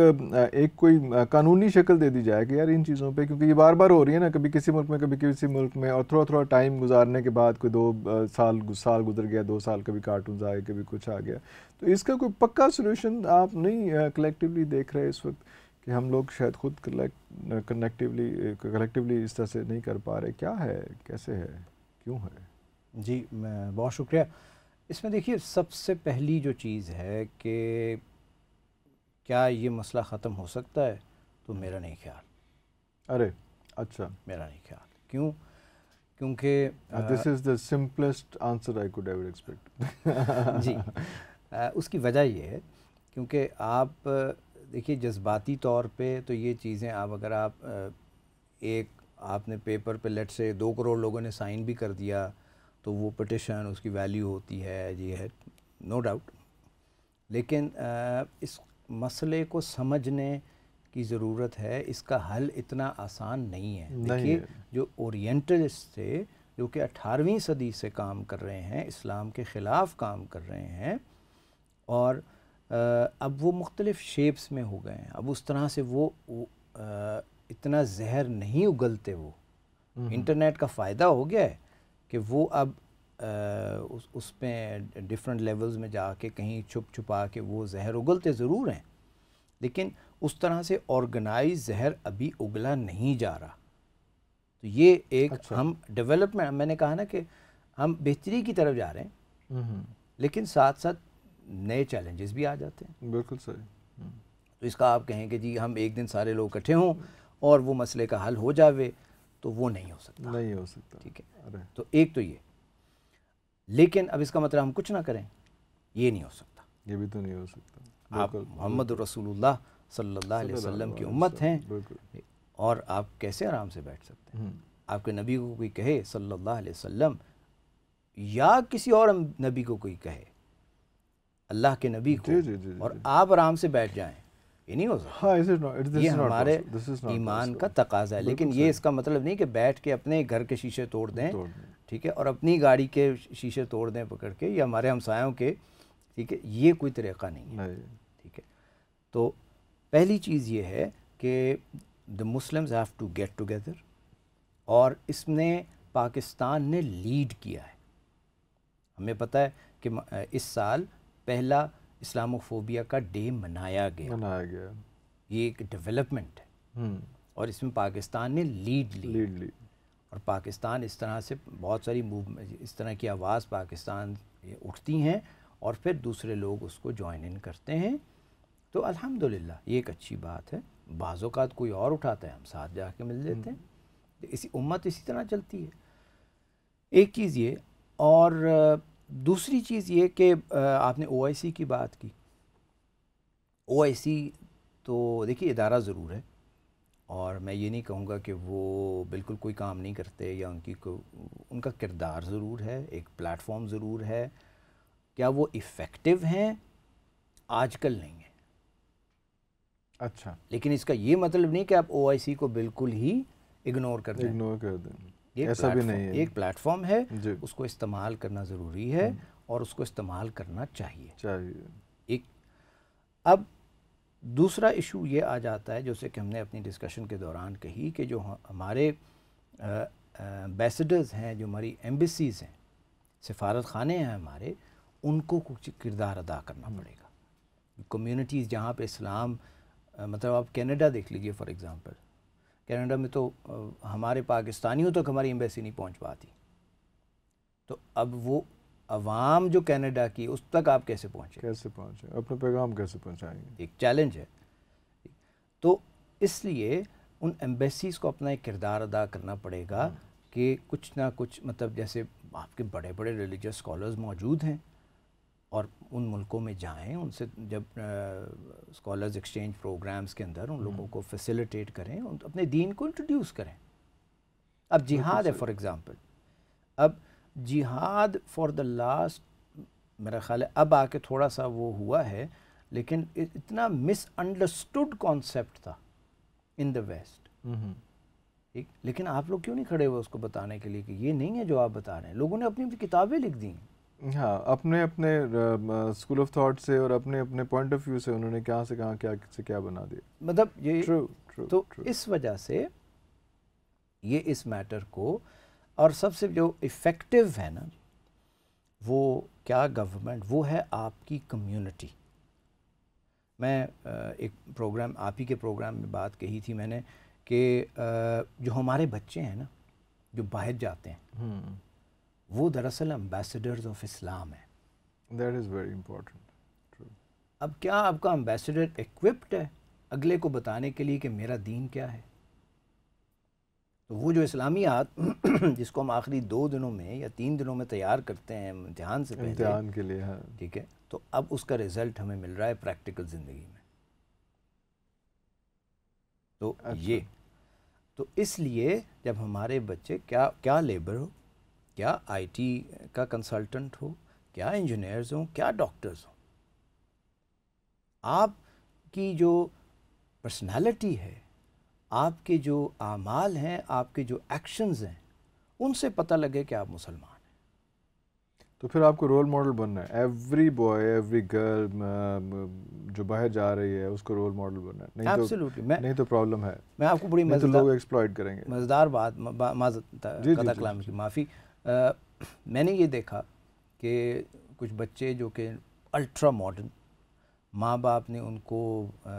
एक कोई कानूनी शक्ल दे दी जाए कि यार इन चीज़ों पे क्योंकि ये बार बार हो रही है ना कभी किसी मुल्क में कभी किसी मुल्क में और थोड़ा थोड़ा टाइम गुजारने के बाद कोई दो साल साल गुजर गया दो साल कभी कार्टून आए कभी कुछ आ गया तो इसका कोई पक्का सोल्यूशन आप नहीं कलेक्टिवली देख रहे इस वक्त कि हम लोग शायद खुद कनेक्टिवली कलेक्टिवली इस तरह से नहीं कर पा रहे क्या है कैसे है क्यों है जी मैं बहुत शुक्रिया इसमें देखिए सबसे पहली जो चीज़ है कि क्या ये मसला ख़त्म हो सकता है तो मेरा नहीं ख्याल अरे अच्छा मेरा नहीं ख्याल क्यों क्योंकि this is the simplest answer I could ever expect जी आ, उसकी वजह ये है क्योंकि आप देखिए जज्बाती तौर पे तो ये चीज़ें आप अगर आप एक आपने पेपर पे लेट से दो करोड़ लोगों ने साइन भी कर दिया तो वो पटिशन उसकी वैल्यू होती है ये है नो डाउट लेकिन आ, इस मसले को समझने की ज़रूरत है इसका हल इतना आसान नहीं है देखिए जो ओरिएंटलिस्ट थे जो कि 18वीं सदी से काम कर रहे हैं इस्लाम के ख़िलाफ़ काम कर रहे हैं और अब वो मुख्तलिफ़ शेप्स में हो गए हैं अब उस तरह से वो इतना जहर नहीं उगलते वो इंटरनेट हम्म, हम्म। का फ़ायदा हो गया है कि वो अब उस उसमें डिफरेंट लेवल्स में जाके कहीं छुप छुपा के वो जहर उगलते ज़रूर हैं लेकिन उस तरह से ऑर्गेनाइज जहर अभी उगला नहीं जा रहा तो ये एक अच्छा। हम डेवलपमेंट मैंने कहा ना कि हम बेहतरी की तरफ जा रहे हैं हम्म, लेकिन साथ साथ नए चैलेंजेस भी आ जाते हैं बिल्कुल सही तो इसका आप कहें कि जी हम एक दिन सारे लोग इकट्ठे हों और वो मसले का हल हो जावे तो वो नहीं हो सकता नहीं हो सकता ठीक है तो एक तो ये लेकिन अब इसका मतलब हम कुछ ना करें ये नहीं हो सकता ये भी तो नहीं हो सकता आप मोहम्मद रसूलुल्लाह सल्लल्लाहु अलैहि वसल्लम की उम्मत हैं और आप कैसे आराम से बैठ सकते हैं हम्म। आपके नबी को कोई कहे सल्लल्लाहु अलैहि वसल्लम या किसी और नबी को कोई कहे अल्लाह के नबी को और आप आराम से बैठ जाएं ये नहीं हो सकता हाँ, हमारे ईमान का तकाजा है लेकिन ये इसका मतलब नहीं कि बैठ के अपने घर के शीशे तोड़ दें ठीक है और अपनी गाड़ी के शीशे तोड़ दें पकड़ के या हमारे हमसायों के ठीक है ये कोई तरीक़ा नहीं है ठीक है तो पहली चीज़ ये है कि the Muslims have to get together और इसमें पाकिस्तान ने लीड किया है हमें पता है कि इस साल पहला इस्लामोफोबिया का डे मनाया गया मनाया गया ये एक डेवलपमेंट है हम्म। और इसमें पाकिस्तान ने लीड ली लीड ली और पाकिस्तान इस तरह से बहुत सारी मूवमेंट इस तरह की आवाज़ पाकिस्तान उठती हैं और फिर दूसरे लोग उसको जॉइन इन करते हैं तो अल्हम्दुलिल्लाह ये एक अच्छी बात है बाज़ात कोई और उठाता है हम साथ जाके मिल लेते हैं हम्म। इसी उम्मत इसी तरह चलती है एक चीज़ ये और दूसरी चीज़ ये कि आपने ओ की बात की ओ तो देखिए इदारा ज़रूर है और मैं ये नहीं कहूँगा कि वो बिल्कुल कोई काम नहीं करते या उनकी को, उनका किरदार ज़रूर है एक प्लेटफॉर्म ज़रूर है क्या वो इफ़ेक्टिव हैं आजकल नहीं है अच्छा लेकिन इसका ये मतलब नहीं कि आप ओ को बिल्कुल ही इग्नोर कर दें इग्नोर कर दें एक ऐसा भी नहीं है एक प्लेटफॉर्म है उसको इस्तेमाल करना ज़रूरी है हम्म। और उसको इस्तेमाल करना चाहिए चाहिए एक अब दूसरा इशू ये आ जाता है जैसे कि हमने अपनी डिस्कशन के दौरान कही कि जो हमारे एम्बेसडर्स हैं जो हमारी एम्बेसीज़ हैं सिफारत खाने हैं हमारे उनको कुछ किरदार अदा करना हम्म। पड़ेगा कम्युनिटीज़ जहाँ पे इस्लाम मतलब आप कनाडा देख लीजिए फॉर एग्जांपल कनाडा में तो हमारे पाकिस्तानियों तक तो हमारी एम्बेसी नहीं पहुंच पाती तो अब वो अवाम जो कनाडा की उस तक आप कैसे पहुँचे कैसे पहुँचे अपना पैगाम कैसे पहुँचाएंगे एक चैलेंज है तो इसलिए उन एम्बेसीज़ को अपना एक किरदार अदा करना पड़ेगा हाँ। कि कुछ ना कुछ मतलब जैसे आपके बड़े बड़े रिलीजियस स्कॉलर्स मौजूद हैं और उन मुल्कों में जाएं उनसे जब स्कॉलर्स एक्सचेंज प्रोग्राम्स के अंदर उन लोगों हम्म। को फैसिलिटेट करें उन अपने दीन को इंट्रोड्यूस करें अब जिहाद है फॉर एग्ज़ाम्पल अब जिहाद फॉर द लास्ट मेरा ख्याल है अब आके थोड़ा सा वो हुआ है लेकिन इतना मिसअंडरस्टूड कॉन्सेप्ट था इन द वेस्ट ठीक लेकिन आप लोग क्यों नहीं खड़े हुए उसको बताने के लिए कि ये नहीं है जो आप बता रहे हैं लोगों ने अपनी किताबें लिख दी हैं हाँ अपने अपने स्कूल ऑफ थॉट से और अपने अपने पॉइंट ऑफ व्यू से उन्होंने कहाँ से कहाँ क्या से क्या बना दिया मतलब ये true, true, तो true. इस वजह से ये इस मैटर को और सबसे जो इफ़ेक्टिव है ना वो क्या गवर्नमेंट वो है आपकी कम्युनिटी मैं एक प्रोग्राम आप ही के प्रोग्राम में बात कही थी मैंने कि जो हमारे बच्चे हैं ना जो बाहर जाते हैं हम्म। वो दरअसल एम्बेसडर्स ऑफ इस्लाम है दैट इज़ वेरी इंपॉर्टेंट अब क्या आपका एम्बेसडर इक्विप्ड है अगले को बताने के लिए कि मेरा दीन क्या है तो वो जो इस्लामियात जिसको हम आखिरी दो दिनों में या तीन दिनों में तैयार करते हैं ध्यान से पहले ध्यान के लिए हाँ ठीक है तो अब उसका रिज़ल्ट हमें मिल रहा है प्रैक्टिकल ज़िंदगी में तो अच्छा। ये तो इसलिए जब हमारे बच्चे क्या क्या लेबर हो क्या आईटी का कंसल्टेंट हो क्या इंजीनियर्स हो क्या डॉक्टर्स हों आपकी जो पर्सनालिटी है आपके जो आमाल हैं आपके जो एक्शंस हैं उनसे पता लगे कि आप मुसलमान तो फिर आपको रोल मॉडल बनना है एवरी बॉय एवरी गर्ल जो बाहर जा रही है उसको रोल मॉडल बनना है नहीं तो- Absolutely. तो मैं, नहीं तो प्रॉब्लम है मैं आपको बड़ी तो मजेदार तो लोग एक्सप्लॉइट करेंगे मजेदार बात माजत जी, जी, जी, माफ़ी आ, मैंने ये देखा कि कुछ बच्चे जो कि अल्ट्रा मॉडर्न माँ बाप ने उनको आ,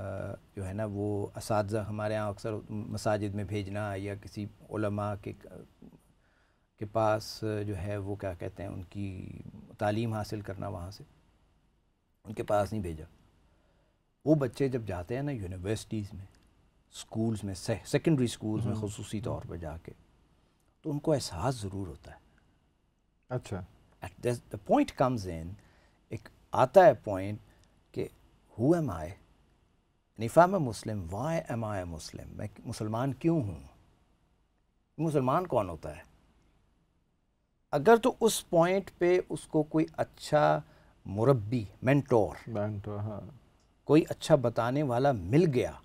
जो है ना वो इस हमारे यहाँ अक्सर मसाजिद में भेजना या किसी उलमा के के पास जो है वो क्या कहते हैं उनकी तालीम हासिल करना वहाँ से उनके पास नहीं भेजा वो बच्चे जब जाते हैं ना यूनिवर्सिटीज़ में स्कूल्स में सेकेंडरी स्कूल्स में हम्म। खसूसी तौर पर जाके तो उनको एहसास ज़रूर होता है अच्छा द पॉइंट कम्स इन एक आता है पॉइंट कि हु एम आई निफ़ा में मुस्लिम वाई एम आई मुस्लिम मैं मुसलमान क्यों हूँ मुसलमान कौन होता है अगर तो उस पॉइंट पे उसको कोई अच्छा मुरबी मैंटोर हाँ कोई अच्छा बताने वाला मिल गया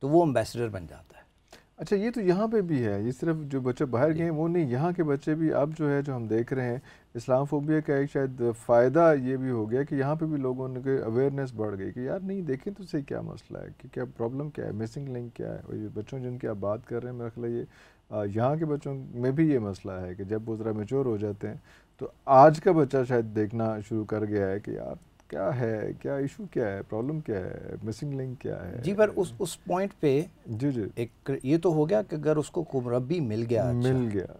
तो वो एम्बेसडर बन जाता है अच्छा ये तो यहाँ पे भी है ये सिर्फ जो बच्चे बाहर गए हैं वो नहीं यहाँ के बच्चे भी अब जो है जो हम देख रहे हैं इस्लाम फोबिया का एक शायद फ़ायदा ये भी हो गया कि यहाँ पे भी लोगों के अवेयरनेस बढ़ गई कि यार नहीं देखें तो सही क्या मसला है कि क्या प्रॉब्लम क्या है मिसिंग लिंक क्या है ये बच्चों जिनकी आप बात कर रहे हैं मेरा ख्याल ये यहाँ के बच्चों में भी ये मसला है कि जब वो ज़रा मेच्योर हो जाते हैं तो आज का बच्चा शायद देखना शुरू कर गया है कि यार क्या है क्या इशू क्या है प्रॉब्लम क्या है मिसिंग लिंक क्या है जी पर उस उस पॉइंट पे जी जी एक ये तो हो गया कि अगर उसको कुमरबी मिल गया अच्छा। मिल गया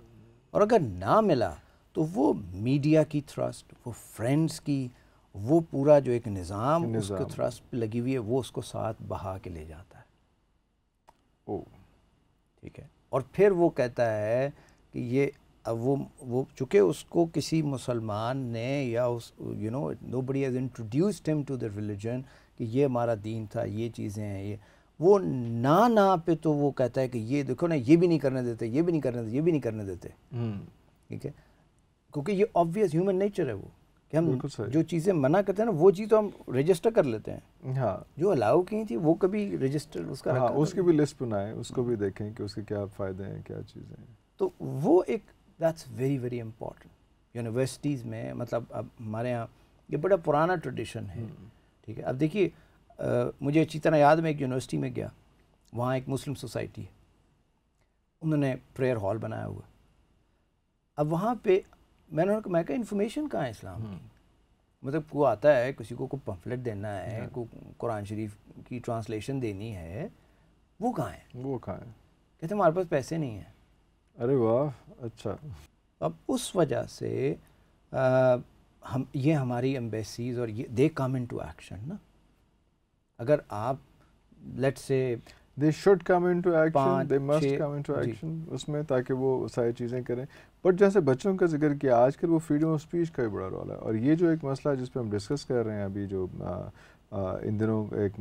और अगर ना मिला तो वो मीडिया की थ्रस्ट वो फ्रेंड्स की वो पूरा जो एक निज़ाम उसके थ्रस्ट पे लगी हुई है वो उसको साथ बहा के ले जाता है ओ ठीक है और फिर वो कहता है कि ये अब वो वो चूँकि उसको किसी मुसलमान ने या उस you know nobody has introduced him to the religion कि ये हमारा दीन था ये चीज़ें हैं ये वो ना ना पे तो वो कहता है कि ये देखो ना ये भी नहीं करने देते ये भी नहीं करने देते ये भी नहीं करने देते हम्म। ठीक है क्योंकि ये ऑब्वियस ह्यूमन नेचर है वो कि हम जो चीज़ें मना करते हैं ना वो चीज़ तो हम रजिस्टर कर लेते हैं हाँ जो अलाउ की थी वो कभी रजिस्टर उसका हाँ, उसकी भी लिस्ट बनाए उसको भी देखें कि उसके क्या फ़ायदे हैं क्या चीज़ें हैं तो वो एक that's very very important universities में मतलब अब हमारे यहाँ ये बड़ा पुराना ट्रेडिशन है हम्म। ठीक है अब देखिए मुझे अच्छी तरह याद में एक यूनिवर्सिटी में गया वहाँ एक मुस्लिम सोसाइटी है उन्होंने प्रेयर हॉल बनाया हुआ अब वहाँ पे मैंने उन्होंने मैं कहा इन्फॉर्मेशन कहाँ है इस्लाम की हम्म। मतलब को आता है किसी को को पम्फलेट देना है को कुरान शरीफ की ट्रांसलेशन देनी है वो कहाँ है वो कहाँ है कहते हमारे पास पैसे नहीं हैं अरे वाह अच्छा अब उस वजह से आ, हम ये हमारी एम्बेसीज और ये दे कम इन टू एक्शन ना अगर आप let's say they should come into action they must come into action उसमें ताकि वो सारी चीज़ें करें बट जैसे बच्चों का जिक्र किया आजकल वो फ्रीडम ऑफ स्पीच का भी बड़ा रोल है और ये जो एक मसला जिस पर हम डिस्कस कर रहे हैं अभी जो आ, इन दिनों एक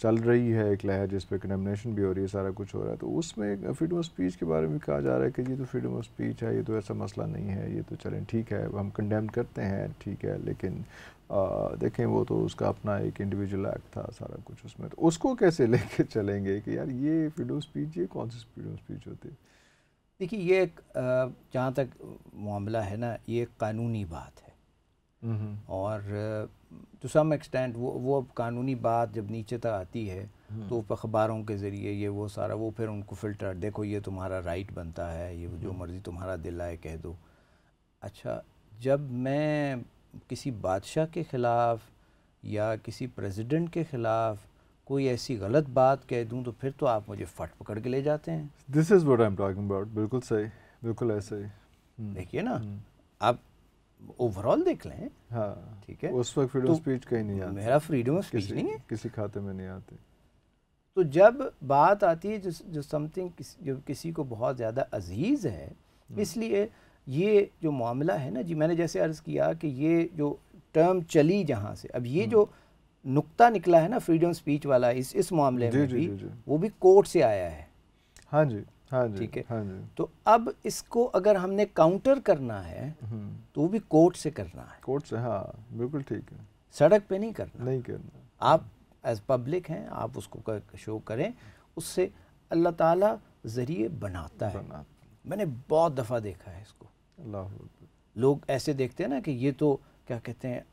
चल रही है एक लहर जिस पर कंडमनेशन भी हो रही है सारा कुछ हो रहा है तो उसमें फ्रीडम ऑफ स्पीच के बारे में कहा जा रहा है कि ये तो फ्रीडम ऑफ स्पीच है ये तो ऐसा मसला नहीं है ये तो चलें ठीक है हम कंडेम करते हैं ठीक है लेकिन आ, देखें वो तो उसका अपना एक इंडिविजुअल एक्ट था सारा कुछ उसमें तो उसको कैसे लेके चलेंगे कि यार ये फ्रीडम ऑफ स्पीच ये कौन सी फ्रीडम ऑफ स्पीच होती है देखिए ये एक जहाँ तक मामला है ना ये कानूनी बात है हम्म, हम्म। और टू सम एक्सटेंट वो वो अब कानूनी बात जब नीचे तक आती है हम्म। तो अखबारों के ज़रिए ये वो सारा वो फिर उनको फिल्टर देखो ये तुम्हारा राइट बनता है ये जो हम्म। मर्ज़ी तुम्हारा दिल आए कह दो अच्छा जब मैं किसी बादशाह के ख़िलाफ़ या किसी प्रेसिडेंट के ख़िलाफ़ कोई ऐसी गलत बात कह दूं तो फिर तो आप मुझे फट पकड़ के ले जाते हैं this is what I am talking about बिल्कुल सही बिल्कुल ऐसा ही हम्म। देखिए ना आप ओवरऑल देख लें हाँ, ठीक हाँ है उस वक्त फ्रीडम तो स्पीच कहीं नहीं आता मेरा फ्रीडम ऑफ स्पीच नहीं है किसी खाते में नहीं आते तो जब बात आती है जो जो समथिंग किस, जो किसी को बहुत ज़्यादा अजीज़ है हम्म। इसलिए ये जो मामला है ना जी मैंने जैसे अर्ज़ किया कि ये जो टर्म चली जहाँ से अब ये जो हम्म। नुक्ता निकला है ना फ्रीडम स्पीच वाला इस इस मामले जी में जी भी जी वो भी कोर्ट से आया है हाँ जी हाँ ठीक है हाँ तो अब इसको अगर हमने काउंटर करना है हम्म। तो वो भी कोर्ट से करना है कोर्ट से हाँ बिल्कुल ठीक है सड़क पे नहीं करना नहीं करना आप एज पब्लिक हैं आप उसको कर, शो करें उससे अल्लाह ताला जरिए बनाता है मैंने बहुत दफ़ा देखा है इसको लोग ऐसे देखते हैं ना कि ये तो क्या कहते हैं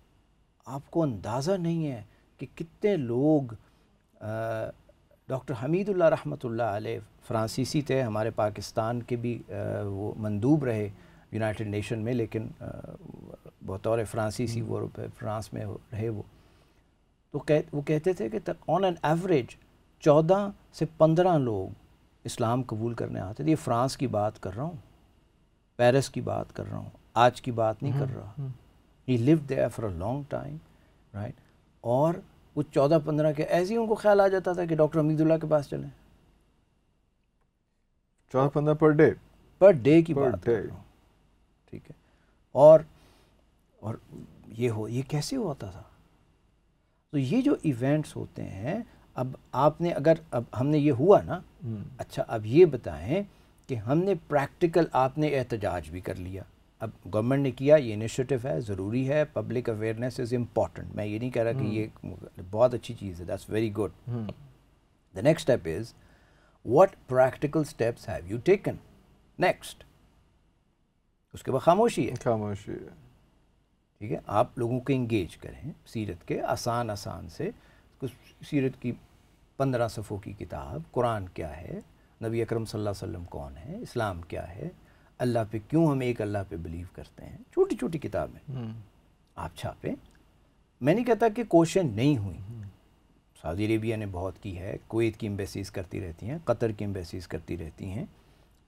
आपको अंदाज़ा नहीं है कि कितने लोग आ, डॉक्टर हमीदुल्ला रहमतुल्ला अलैह फ्रांसीसी थे हमारे पाकिस्तान के भी वो मंदूब रहे यूनाइटेड नेशन में लेकिन बतौर फ्रांसीसी हम्म। वो फ्रांस में रहे वो तो कह वो कहते थे कि ऑन एन एवरेज चौदह से पंद्रह लोग इस्लाम कबूल करने आते थे ये फ्रांस की बात कर रहा हूँ पेरिस की बात कर रहा हूँ आज की बात नहीं कर हम्म, रहा he live there for a long time right और वो चौदह पंद्रह के ऐसे ही उनको ख्याल आ जाता था कि डॉक्टर अमीदुल्ला के पास चले चौदह पंद्रह पर डे पर डे की पर बात ठीक है और और ये हो ये कैसे होता था तो ये जो इवेंट्स होते हैं अब आपने अगर अब हमने ये हुआ ना हम्म। अच्छा अब ये बताएं कि हमने प्रैक्टिकल आपने एहतजाज भी कर लिया अब गवर्नमेंट ने किया ये इनिशिएटिव है ज़रूरी है पब्लिक अवेयरनेस इज़ इम्पॉर्टेंट मैं ये नहीं कह रहा कि हम्म। ये बहुत अच्छी चीज़ है that's very good the next step is what practical steps have you taken next उसके बाद खामोशी है खामोशी है ठीक है आप लोगों को इंगेज करें सीरत के आसान आसान से कुछ सीरत की पंद्रह सफ़ों की किताब कुरान क्या है नबी अकरम सल्लल्लाहु अलैहि वसल्लम कौन है इस्लाम क्या है अल्लाह पे क्यों हम एक अल्लाह पे बिलीव करते हैं छोटी छोटी किताबें हम्म। आप छापें मैं नहीं कहता कि कोशन नहीं हुई हम्म। सऊदी अरेबिया ने बहुत की है कोत की एम्बेसीज करती रहती हैं कतर की एम्बेसीज करती रहती हैं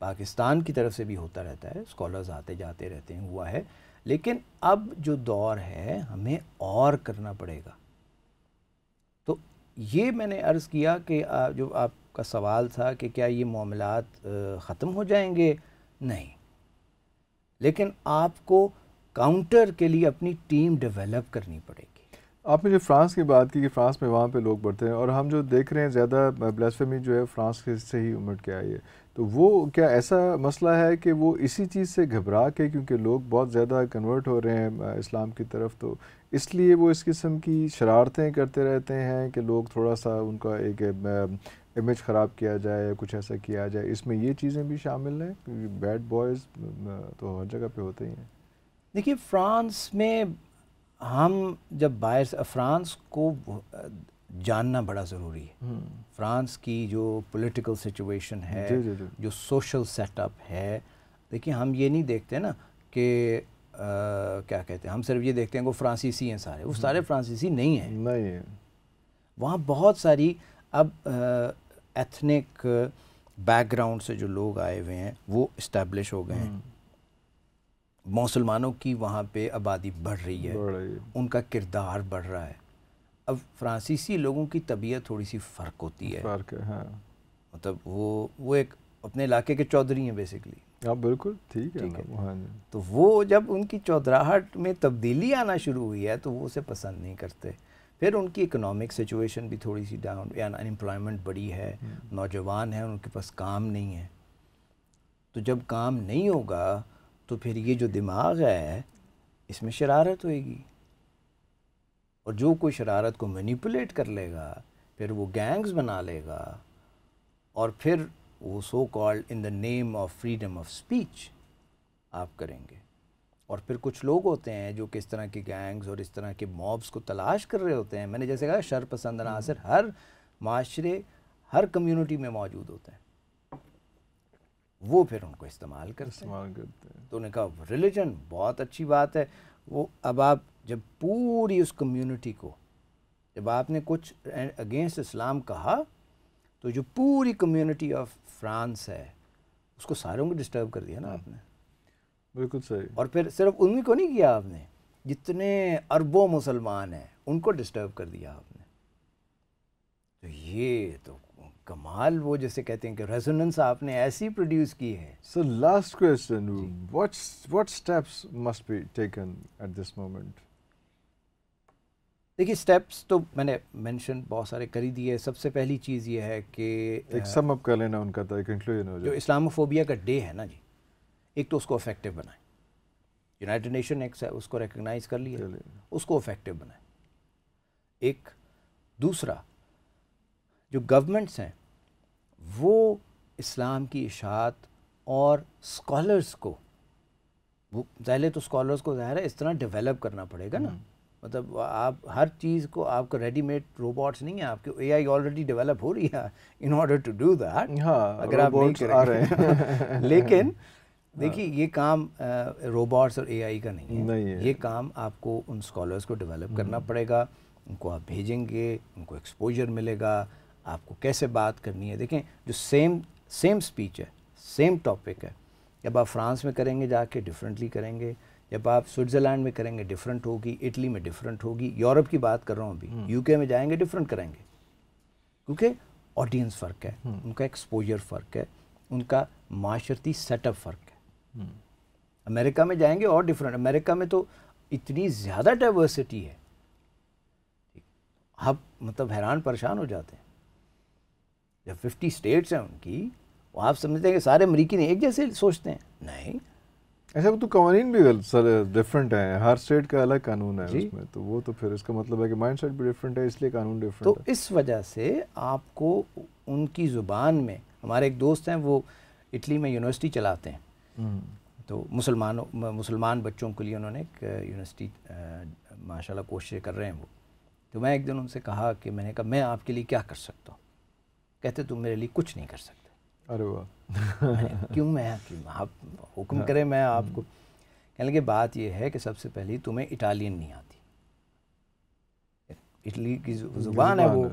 पाकिस्तान की तरफ से भी होता रहता है स्कॉलर्स आते जाते रहते हैं हुआ है लेकिन अब जो दौर है हमें और करना पड़ेगा तो ये मैंने अर्ज़ किया कि जो आपका सवाल था कि क्या ये मामला ख़त्म हो जाएंगे नहीं लेकिन आपको काउंटर के लिए अपनी टीम डेवलप करनी पड़ेगी आपने जो फ्रांस की बात की कि फ्रांस में वहाँ पे लोग बढ़ते हैं और हम जो देख रहे हैं ज़्यादा ब्लास्फेमी जो है फ्रांस से ही उमट के आई है तो वो क्या ऐसा मसला है कि वो इसी चीज़ से घबरा के क्योंकि लोग बहुत ज़्यादा कन्वर्ट हो रहे हैं इस्लाम की तरफ तो इसलिए वो इस किस्म की शरारतें करते रहते हैं कि लोग थोड़ा सा उनका एक इमेज ख़राब किया जाए या कुछ ऐसा किया जाए इसमें ये चीज़ें भी शामिल हैं क्योंकि बैड बॉयज़ तो हर जगह पे होते ही हैं देखिए फ्रांस में हम जब बाहर फ्रांस को जानना बड़ा ज़रूरी है हम्म। फ्रांस की जो पॉलिटिकल सिचुएशन है जी जी जी। जो सोशल सेटअप है देखिए हम ये नहीं देखते ना कि क्या कहते हैं हम सिर्फ ये देखते हैं वो फ्रांसीसी हैं सारे वो सारे हम्म। फ्रांसीसी नहीं हैं नहीं वहाँ बहुत सारी अब एथनिक बैकग्राउंड uh, से जो लोग आए हुए हैं वो इस्टेब्लिश हो गए हैं हम्म। मुसलमानों की वहाँ पे आबादी बढ़ रही है उनका किरदार बढ़ रहा है अब फ्रांसीसी लोगों की तबीयत थोड़ी सी फ़र्क होती है फ़र्क है हाँ। मतलब वो वो एक अपने इलाके के चौधरी हैं बेसिकली हाँ बिल्कुल ठीक है, ठीक है। हाँ तो वो जब उनकी चौधराहट में तब्दीली आना शुरू हुई है तो वो उसे पसंद नहीं करते फिर उनकी इकोनॉमिक सिचुएशन भी थोड़ी सी डाउन या अनएम्प्लॉयमेंट बड़ी है हम्म। नौजवान है उनके पास काम नहीं है तो जब काम नहीं होगा तो फिर ये जो दिमाग है इसमें शरारत होएगी और जो कोई शरारत को मैनिपुलेट कर लेगा फिर वो गैंग्स बना लेगा और फिर वो so called in the name of freedom of speech आप करेंगे और फिर कुछ लोग होते हैं जो कि इस तरह की गैंग्स और इस तरह के मॉब्स को तलाश कर रहे होते हैं मैंने जैसे कहा शरपसंद हम्म। नासिर हर माशरे हर कम्युनिटी में मौजूद होते हैं वो फिर उनको इस्तेमाल कर इस्तेमाल हैं। करते हैं तो उन्हें कहा रिलीजन बहुत अच्छी बात है वो अब आप जब पूरी उस कम्युनिटी को जब आपने कुछ अगेंस्ट इस्लाम कहा तो जो पूरी कम्युनिटी ऑफ फ्रांस है उसको सारों को डिस्टर्ब कर दिया ना हाँ। आपने बिल्कुल सही और फिर सिर्फ उन्हीं को नहीं किया आपने जितने अरबों मुसलमान हैं उनको डिस्टर्ब कर दिया आपने तो ये तो कमाल वो जैसे कहते हैं कि रेजोनेंस आपने ऐसी प्रोड्यूस की है so last question what steps must be taken at this moment देखिए स्टेप्स तो मैंने मेंशन बहुत सारे कर ही दिए सबसे पहली चीज़ ये है कि एक सम अप कर लेना उनका था तो कंक्लूजन हो जाए जो इस्लामोफोबिया का डे है ना जी एक तो उसको इफेक्टिव बनाए यूनाइटेड नेशन एक्ट है उसको रिकग्नाइज कर लिया उसको इफेक्टिव बनाए एक दूसरा जो गवर्नमेंट्स हैं वो इस्लाम की इशात और स्कॉलर्स को वो पहले तो स्कॉलर्स को ज़ाहिर है इस तरह डेवलप करना पड़ेगा ना हम्म। मतलब आप हर चीज़ को आपका रेडीमेड रोबोट्स नहीं है आपके ए आई ऑलरेडी डेवलप हो रही है in order to do that अगर आप नहीं रहे हैं लेकिन देखिए हाँ। ये काम रोबोट्स और एआई का नहीं है नहीं है। ये काम आपको उन स्कॉलर्स को डेवलप हम्म। करना पड़ेगा उनको आप भेजेंगे उनको एक्सपोजर मिलेगा आपको कैसे बात करनी है देखें जो सेम सेम स्पीच है सेम टॉपिक है जब आप फ्रांस में करेंगे जाके डिफरेंटली करेंगे जब आप स्विट्ज़रलैंड में करेंगे डिफरेंट होगी इटली में डिफरेंट होगी यूरोप की बात कर रहा हूँ अभी यूके हम्म। में जाएंगे डिफरेंट करेंगे क्योंकि ऑडियंस फ़र्क है हम्म। उनका एक्सपोजर फ़र्क है उनका माशरती सेटअप फ़र्क है अमेरिका में जाएंगे और डिफरेंट अमेरिका में तो इतनी ज़्यादा डाइवर्सिटी है आप मतलब हैरान परेशान हो जाते हैं जब फिफ्टी स्टेट्स हैं उनकी वो आप समझते हैं कि सारे अमरीकी एक जैसे सोचते हैं नहीं ऐसा वो तो कवानीन भी सर डिफरेंट है हर स्टेट का अलग कानून है उसमें तो वो तो फिर इसका मतलब है कि माइंडसेट भी डिफरेंट है इसलिए कानून डिफरेंट तो है। इस वजह से आपको उनकी ज़ुबान में हमारे एक दोस्त हैं वो इटली में यूनिवर्सिटी चलाते हैं हम्म। तो मुसलमानों मुसलमान बच्चों के लिए उन्होंने एक यूनिवर्सिटी माशाल्लाह कोशिशें कर रहे हैं वो तो मैं एक दिन उनसे कहा कि मैंने कहा मैं आपके लिए क्या कर सकता हूँ कहते तुम मेरे लिए कुछ नहीं कर सकते अरे वाह क्यों मैं क्यों आप हुक्म हाँ। करें मैं आपको हम्म। कहने लगे बात यह है कि सबसे पहले तुम्हें इटालियन नहीं आती इटली की ज़ुबान है वो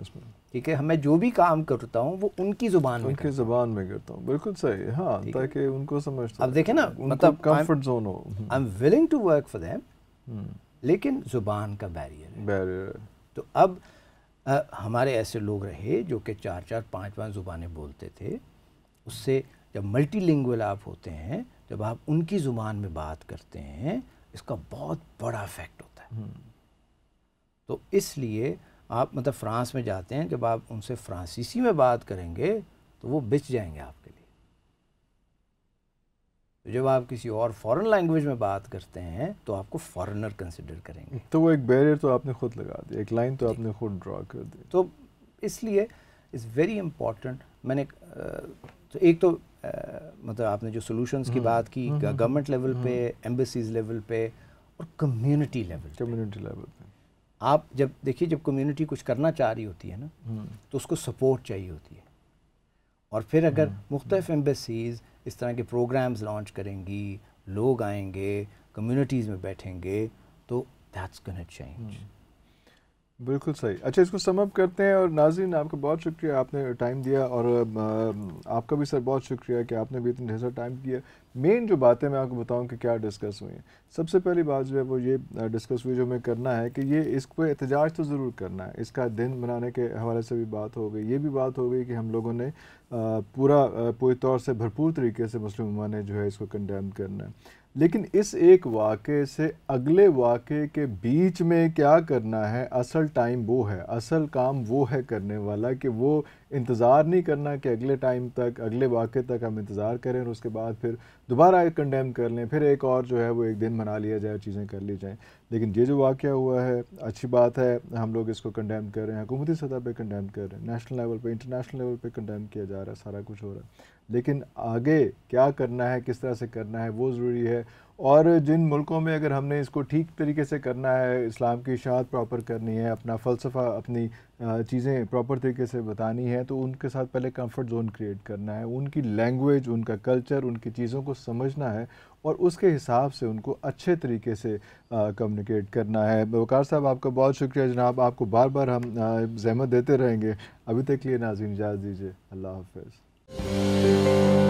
ठीक है मैं जो भी काम करता हूँ वो उनकी जुबान उनकी में जुबान में करता हूँ बिल्कुल सही हाँ ताकि उनको समझ अब देखे ना मतलब कंफर्ट जोन हो I am willing to work for them लेकिन जुबान का बैरियर है बैरियर तो अब आ, हमारे ऐसे लोग रहे जो कि चार चार पाँच पाँच जुबानें बोलते थे उससे जब मल्टी आप होते हैं जब आप उनकी ज़ुबान में बात करते हैं इसका बहुत बड़ा इफेक्ट होता है हम्म। तो इसलिए आप मतलब फ्रांस में जाते हैं जब आप उनसे फ्रांसीसी में बात करेंगे तो वो बिच जाएंगे आपके लिए तो जब आप किसी और फॉरेन लैंग्वेज में बात करते हैं तो आपको फॉरेनर कंसिडर करेंगे तो वो एक बैरियर तो आपने खुद लगा दिया एक लाइन तो आपने खुद ड्रा कर दी तो इसलिए इज़ वेरी इम्पॉर्टेंट मैंने तो एक तो आ, मतलब आपने जो सोल्यूशन की हम्म, बात की हम्म, गवर्नमेंट हम्म, लेवल पे एम्बेसीज लेवल पे और कम्युनिटी लेवल कम्युनिटी लेवल आप जब देखिए जब कम्युनिटी कुछ करना चाह रही होती है ना हम्म। तो उसको सपोर्ट चाहिए होती है और फिर अगर हम्म। मुख्तफ एम्बेसीज़ इस तरह के प्रोग्राम्स लॉन्च करेंगी लोग आएंगे कम्युनिटीज़ में बैठेंगे तो दैट्स गन चेंज बिल्कुल सही अच्छा इसको समअप करते हैं और नाजिन आपका बहुत शुक्रिया आपने टाइम दिया और आपका भी सर बहुत शुक्रिया कि आपने भी इतने ढेर सारा टाइम दिया मेन जो बातें मैं आपको बताऊं कि क्या डिस्कस हुई हैं सबसे पहली बात जो है वो ये डिस्कस हुई जो हमें करना है कि ये इस पर एहतजाज तो ज़रूर करना है इसका दिन मनाने के हवाले से भी बात हो गई ये भी बात हो गई कि हम लोगों ने पूरा पूरे तौर से भरपूर तरीके से मुस्लिम ने जो है इसको कंडेम करना है लेकिन इस एक वाक़े से अगले वाक़े के बीच में क्या करना है असल टाइम वो है असल काम वो है करने वाला कि वो इंतज़ार नहीं करना कि अगले टाइम तक अगले वाक़े तक हम इंतज़ार करें और उसके बाद फिर दोबारा एक कंडेम कर लें फिर एक और जो है वो एक दिन मना लिया जाए चीज़ें कर ली जाएँ लेकिन ये जो वाक़ हुआ है अच्छी बात है हम लोग इसको कंडेम कर रहे हैं हुकूमती सतह पर कंडेम कर रहे हैं नेशनल लेवल पर इंटरनेशनल लेवल पर कंडेम किया जा रहा है सारा कुछ हो रहा है लेकिन आगे क्या करना है किस तरह से करना है वो ज़रूरी है और जिन मुल्कों में अगर हमने इसको ठीक तरीके से करना है इस्लाम की इशात प्रॉपर करनी है अपना फ़लसफ़ा अपनी चीज़ें प्रॉपर तरीके से बतानी है तो उनके साथ पहले कंफर्ट जोन क्रिएट करना है उनकी लैंग्वेज उनका कल्चर उनकी चीज़ों को समझना है और उसके हिसाब से उनको अच्छे तरीके से कम्युनिकेट करना है बेकार साहब आपका बहुत शुक्रिया जनाब आपको बार बार हम जहमत देते रहेंगे अभी तक लिए नाजिन इजाज़ दीजिए अल्लाह हाफ thank you